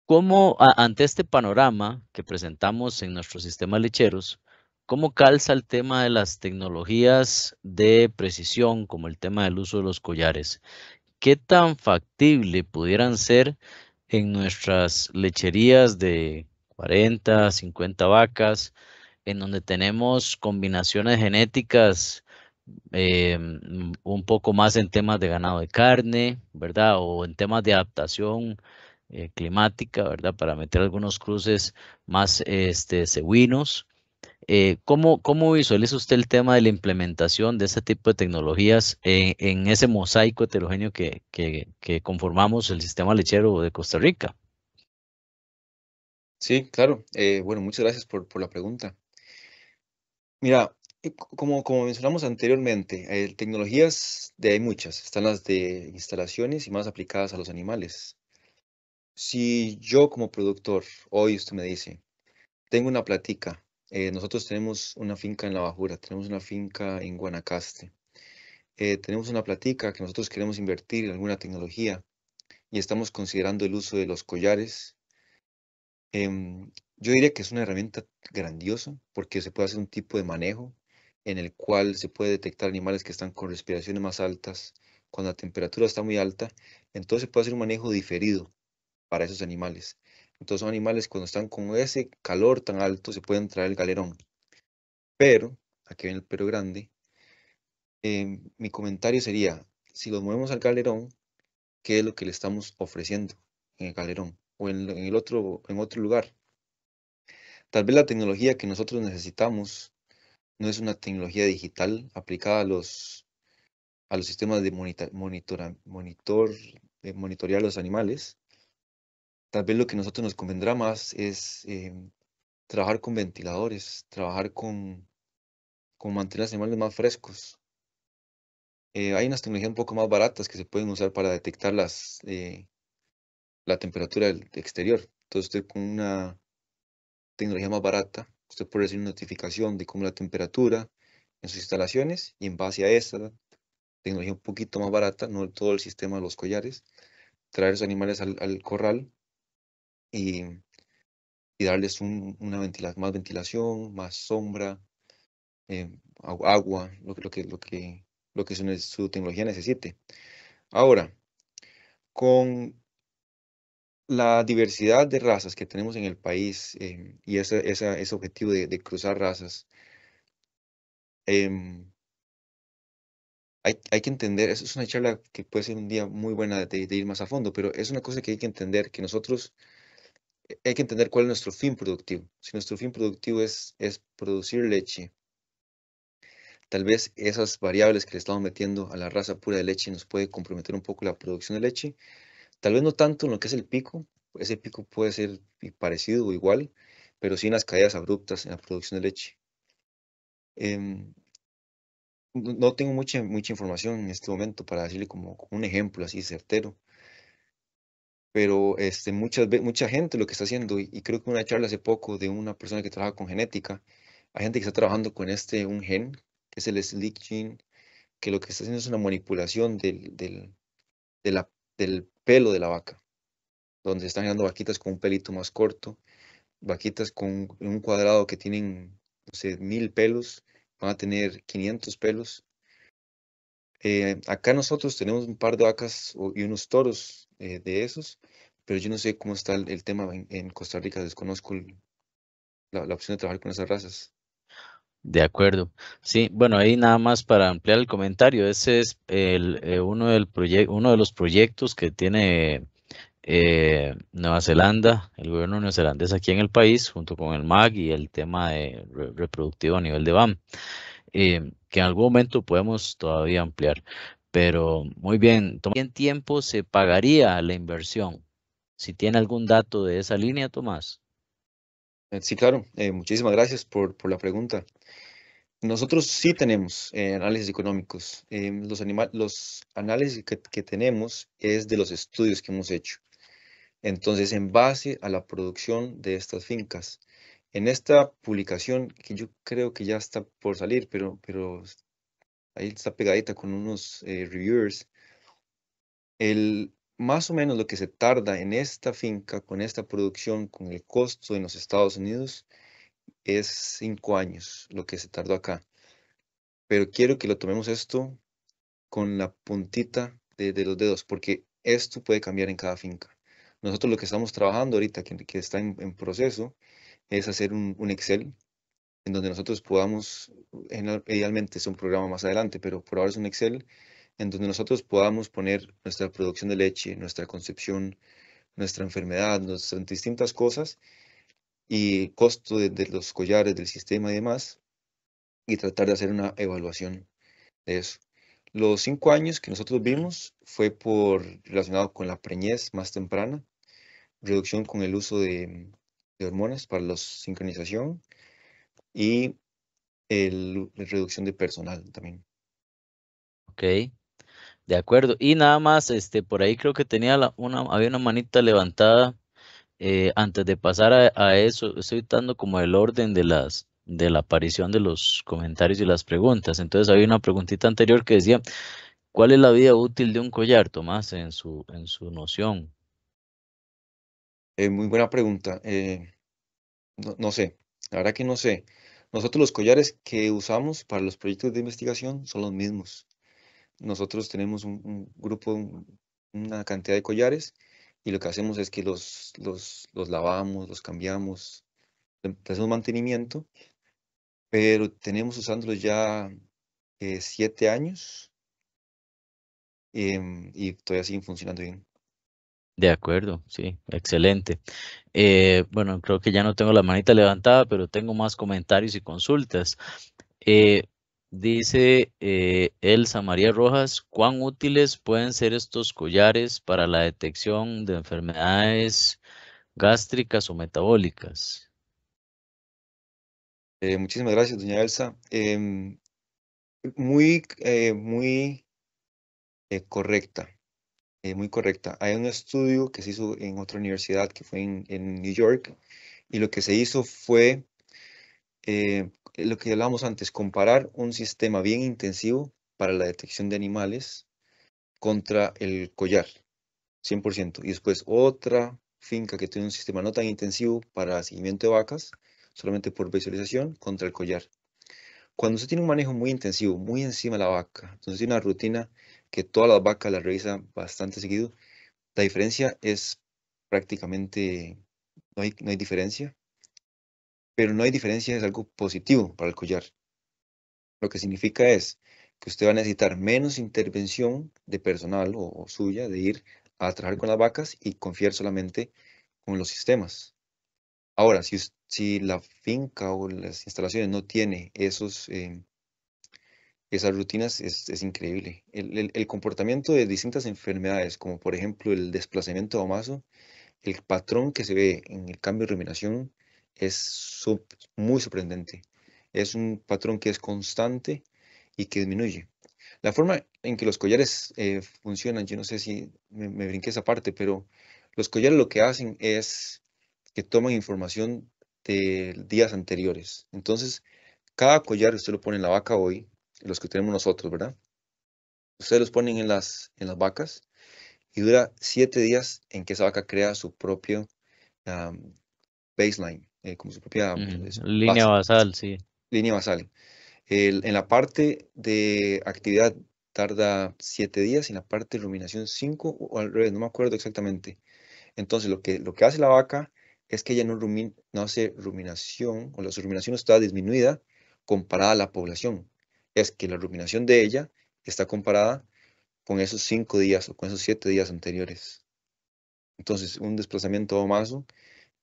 Como ante este panorama que presentamos en nuestros sistemas lecheros, ¿Cómo calza el tema de las tecnologías de precisión, como el tema del uso de los collares? ¿Qué tan factible pudieran ser en nuestras lecherías de 40, 50 vacas, en donde tenemos combinaciones genéticas eh, un poco más en temas de ganado de carne, ¿verdad? O en temas de adaptación eh, climática, ¿verdad? Para meter algunos cruces más este, eh, ¿cómo, ¿Cómo visualiza usted el tema de la implementación de este tipo de tecnologías en, ese mosaico heterogéneo que, conformamos el sistema lechero de Costa Rica? Sí, claro. Eh, bueno, muchas gracias por, por la pregunta. Mira, eh, como, como mencionamos anteriormente, tecnologías de, hay muchas. Están las de instalaciones y más aplicadas a los animales. Si yo como productor, hoy usted me dice, tengo una platica eh, nosotros tenemos una finca en La Bajura, tenemos una finca en Guanacaste. Eh, tenemos una platica que nosotros queremos invertir en alguna tecnología y estamos considerando el uso de los collares. Em, yo diría que es una herramienta grandiosa porque se puede hacer un tipo de manejo en el cual se puede detectar animales que están con respiraciones más altas. Cuando la temperatura está muy alta, entonces se puede hacer un manejo diferido para esos animales. Entonces son animales cuando están con ese calor tan alto se pueden traer el galerón. Pero, aquí viene el pero grande, em, mi comentario sería, si los movemos al galerón, ¿qué es lo que le estamos ofreciendo en el galerón o en, el otro, en otro lugar? Tal vez la tecnología que nosotros necesitamos no es una tecnología digital aplicada a los, a los sistemas de monitor, de monitorear los animales, Tal vez lo que a nosotros nos convendrá más es em, trabajar con ventiladores, trabajar con, con mantener los animales más frescos. Eh, hay unas tecnologías un poco más baratas que se pueden usar para detectar las, eh, la temperatura del exterior. Entonces usted con una tecnología más barata, usted puede recibir una notificación de cómo la temperatura en sus instalaciones y en base a esa tecnología un poquito más barata, no todo el sistema de los collares, traer los animales al corral y, darles una más ventilación, más sombra, eh, agua, lo, lo, que, lo, que, lo que su, tecnología necesite. Ahora, con la diversidad de razas que tenemos en el país eh, y esa, ese objetivo de, cruzar razas, em, hay, que entender, eso es una charla que puede ser un día muy buena de, ir más a fondo, pero es una cosa que hay que entender, que nosotros hay que entender cuál es nuestro fin productivo. Si nuestro fin productivo es, es producir leche, tal vez esas variables que le estamos metiendo a la raza pura de leche nos puede comprometer un poco la producción de leche. Tal vez no tanto en lo que es el pico, ese pico puede ser parecido o igual, pero sí en las caídas abruptas en la producción de leche. Em, no tengo mucha, mucha información en este momento para decirle como un ejemplo así certero, pero este, muchas, mucha gente lo que está haciendo, y, creo que una charla hace poco de una persona que trabaja con genética, hay gente que está trabajando con este, un gen, que es el slick gene, que lo que está haciendo es una manipulación del, del pelo de la vaca, donde están generando vaquitas con un pelito más corto, vaquitas con un cuadrado que tienen, no sé, mil pelos, van a tener 500 pelos, eh, acá nosotros tenemos un par de vacas y unos toros eh, de esos, pero yo no sé cómo está el, tema en, Costa Rica, desconozco la, opción de trabajar con esas razas. De acuerdo. Sí, bueno, ahí nada más para ampliar el comentario, ese es el, eh, uno, del uno de los proyectos que tiene Nueva Zelanda, el gobierno neozelandés aquí en el país, junto con el MAG y el tema de reproductivo a nivel de BAM. Em, que en algún momento podemos todavía ampliar. Pero muy bien, ¿en tiempo se pagaría la inversión? Si tiene algún dato de esa línea, Tomás. Eh, sí, claro. Eh, muchísimas gracias por, la pregunta. Nosotros sí tenemos eh, análisis económicos. Em, los, los análisis que, que, tenemos es de los estudios que hemos hecho. Entonces, en base a la producción de estas fincas. En esta publicación, que yo creo que ya está por salir, pero, pero ahí está pegadita con unos eh, reviewers, el, más o menos lo que se tarda en esta finca, con esta producción, con el costo en los Estados Unidos, es cinco años lo que se tardó acá. Pero quiero que lo tomemos esto con la puntita de, los dedos, porque esto puede cambiar en cada finca. Nosotros lo que estamos trabajando ahorita, que, que está en, en proceso, es hacer un, Excel en donde nosotros podamos, idealmente es un programa más adelante, pero por ahora es un Excel en donde nosotros podamos poner nuestra producción de leche, nuestra concepción, nuestra enfermedad, nuestras distintas cosas y costo de, los collares, del sistema y demás, y tratar de hacer una evaluación de eso. Los cinco años que nosotros vimos fue por relacionado con la preñez más temprana, reducción con el uso de de hormonas para la sincronización y el, la reducción de personal también. Ok, de acuerdo. Y nada más, este, por ahí creo que tenía una, había una manita levantada. Eh, antes de pasar a, eso, estoy dando como el orden de las de la aparición de los comentarios y las preguntas. Entonces había una preguntita anterior que decía, ¿cuál es la vida útil de un collar, Tomás, en su, en su noción? Eh, muy buena pregunta. Eh, no, sé, la verdad que no sé. Nosotros los collares que usamos para los proyectos de investigación son los mismos. Nosotros tenemos un, grupo, una cantidad de collares y lo que hacemos es que los, los, lavamos, los cambiamos, hacemos mantenimiento, pero tenemos usándolos ya eh, siete años em, y todavía siguen funcionando bien. De acuerdo, sí, excelente. Eh, bueno, creo que ya no tengo la manita levantada, pero tengo más comentarios y consultas. Eh, dice eh, Elsa María Rojas, ¿cuán útiles pueden ser estos collares para la detección de enfermedades gástricas o metabólicas? muchísimas gracias, doña Elsa. Em, muy, muy correcta eh, muy correcta. Hay un estudio que se hizo en otra universidad que fue en, en New York y lo que se hizo fue eh, lo que hablábamos antes, comparar un sistema bien intensivo para la detección de animales contra el collar, 100%. Y después otra finca que tiene un sistema no tan intensivo para seguimiento de vacas, solamente por visualización, contra el collar. Cuando se tiene un manejo muy intensivo, muy encima de la vaca, entonces tiene una rutina que todas las vacas las revisa bastante seguido. La diferencia es prácticamente, no hay, diferencia, pero no hay diferencia es algo positivo para el collar. Lo que significa es que usted va a necesitar menos intervención de personal o, suya de ir a trabajar con las vacas y confiar solamente con los sistemas. Ahora, si, si la finca o las instalaciones no tiene esos eh, esas rutinas es, increíble. El, comportamiento de distintas enfermedades, como por ejemplo el desplazamiento de mazo, el patrón que se ve en el cambio de ruminación es muy sorprendente. Es un patrón que es constante y que disminuye. La forma en que los collares eh, funcionan, yo no sé si me, me brinqué esa parte, pero los collares lo que hacen es que toman información de días anteriores. Entonces, cada collar usted lo pone en la vaca hoy, los que tenemos nosotros, ¿verdad? Ustedes los ponen en las, en las vacas y dura siete días en que esa vaca crea su propio baseline, eh, como su propia línea basal, sí. Línea basal. en la parte de actividad tarda siete días en la parte de ruminación cinco o al revés, no me acuerdo exactamente. Entonces lo que, lo que hace la vaca es que ella no, no hace ruminación o la, su ruminación está disminuida comparada a la población es que la ruminación de ella está comparada con esos cinco días o con esos siete días anteriores. Entonces, un desplazamiento mazo,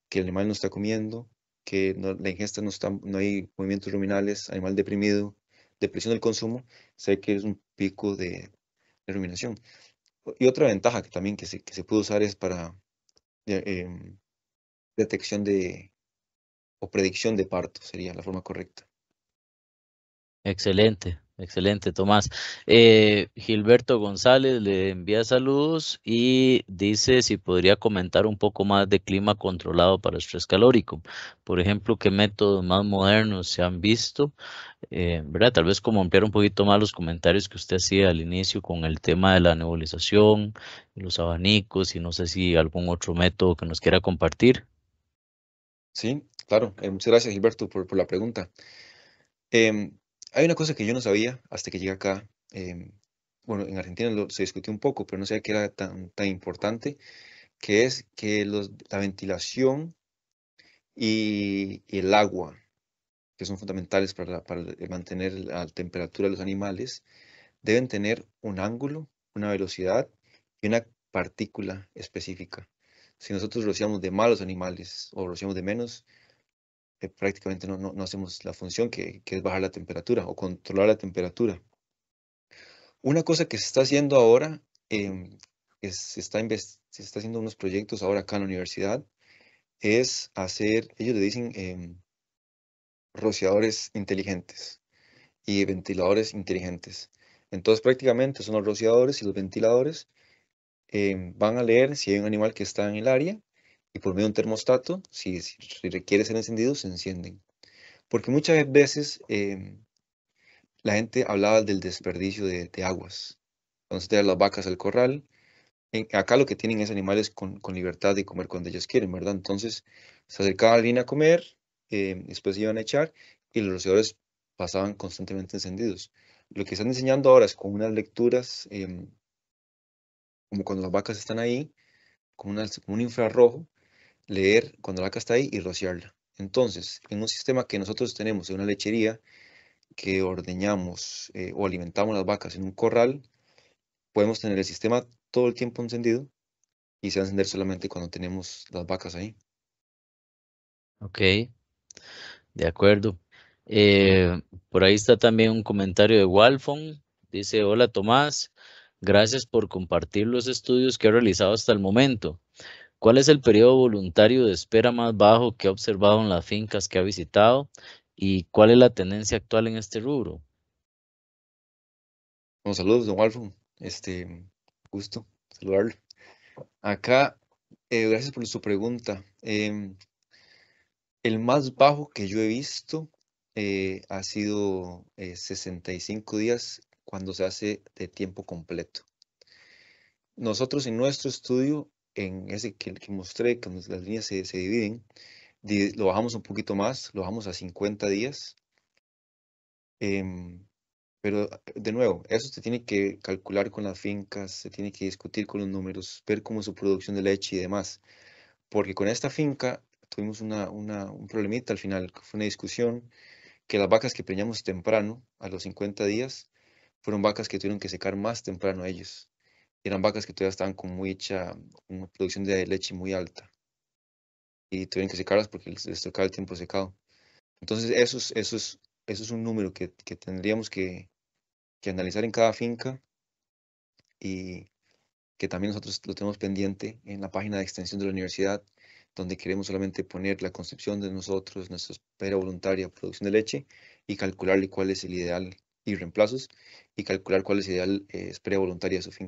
que el animal no está comiendo, que la ingesta no, está, no hay movimientos ruminales, animal deprimido, depresión del consumo, sé que es un pico de, ruminación. Y otra ventaja que también que se, que se puede usar es para eh, em, detección de o predicción de parto, sería la forma correcta. Excelente, excelente, Tomás. Eh, Gilberto González le envía saludos y dice si podría comentar un poco más de clima controlado para estrés calórico. Por ejemplo, qué métodos más modernos se han visto, eh, ¿verdad? Tal vez como ampliar un poquito más los comentarios que usted hacía al inicio con el tema de la nebulización, los abanicos y no sé si algún otro método que nos quiera compartir. Sí, claro. Eh, muchas gracias, Gilberto, por, la pregunta. Em, hay una cosa que yo no sabía hasta que llegué acá. Em, bueno, en Argentina se discutió un poco, pero no sabía que era tan, importante, que es que la ventilación y, el agua, que son fundamentales para, mantener la temperatura de los animales, deben tener un ángulo, una velocidad y una partícula específica. Si nosotros rociamos de malos animales o rociamos de menos, prácticamente no, hacemos la función que, es bajar la temperatura o controlar la temperatura. Una cosa que se está haciendo ahora, em, se, está se está haciendo unos proyectos ahora acá en la universidad, es hacer, ellos le dicen em, rociadores inteligentes y ventiladores inteligentes. Entonces prácticamente son los rociadores y los ventiladores em, van a leer si hay un animal que está en el área y por medio de un termostato, si, requiere ser encendido, se encienden. Porque muchas veces em, la gente hablaba del desperdicio de, de aguas. Entonces, traen las vacas al corral. acá lo que tienen es animales con, libertad de comer cuando ellos quieren, ¿verdad? Entonces, se acercaba alguien a comer, em, después se iban a echar y los rociadores pasaban constantemente encendidos. Lo que están enseñando ahora es con unas lecturas, em, como cuando las vacas están ahí, con un infrarrojo, leer cuando la vaca está ahí y rociarla. Entonces, en un sistema que nosotros tenemos en una lechería, que ordeñamos eh, o alimentamos las vacas en un corral, podemos tener el sistema todo el tiempo encendido y se va a encender solamente cuando tenemos las vacas ahí. Ok, de acuerdo. Eh, por ahí está también un comentario de Walfon. Dice, hola Tomás, gracias por compartir los estudios que he realizado hasta el momento. ¿Cuál es el periodo voluntario de espera más bajo que ha observado en las fincas que ha visitado? ¿Y cuál es la tendencia actual en este rubro? Un saludos, don Alfon. Este, gusto saludarlo. Acá, eh, gracias por su pregunta. Em, el más bajo que yo he visto eh, ha sido 65 eh, días cuando se hace de tiempo completo. Nosotros en nuestro estudio en ese que, que mostré, que las líneas se, dividen, lo bajamos un poquito más, lo bajamos a 50 días. Em, pero de nuevo, eso se tiene que calcular con las fincas, se tiene que discutir con los números, ver cómo es su producción de leche y demás. Porque con esta finca tuvimos un problemita al final, fue una discusión, que las vacas que peñamos temprano, a los 50 días, fueron vacas que tuvieron que secar más temprano a ellos eran vacas que todavía estaban con mucha una producción de leche muy alta y tuvieron que secarlas porque les tocaba el tiempo secado. Entonces, eso es, eso es, eso es un número que, tendríamos que, analizar en cada finca y que también nosotros lo tenemos pendiente en la página de extensión de la universidad, donde queremos solamente poner la concepción de nosotros, nuestra espera voluntaria, producción de leche y calcularle cuál es el ideal y reemplazos y calcular cuál es el ideal eh, espera voluntaria de su finca.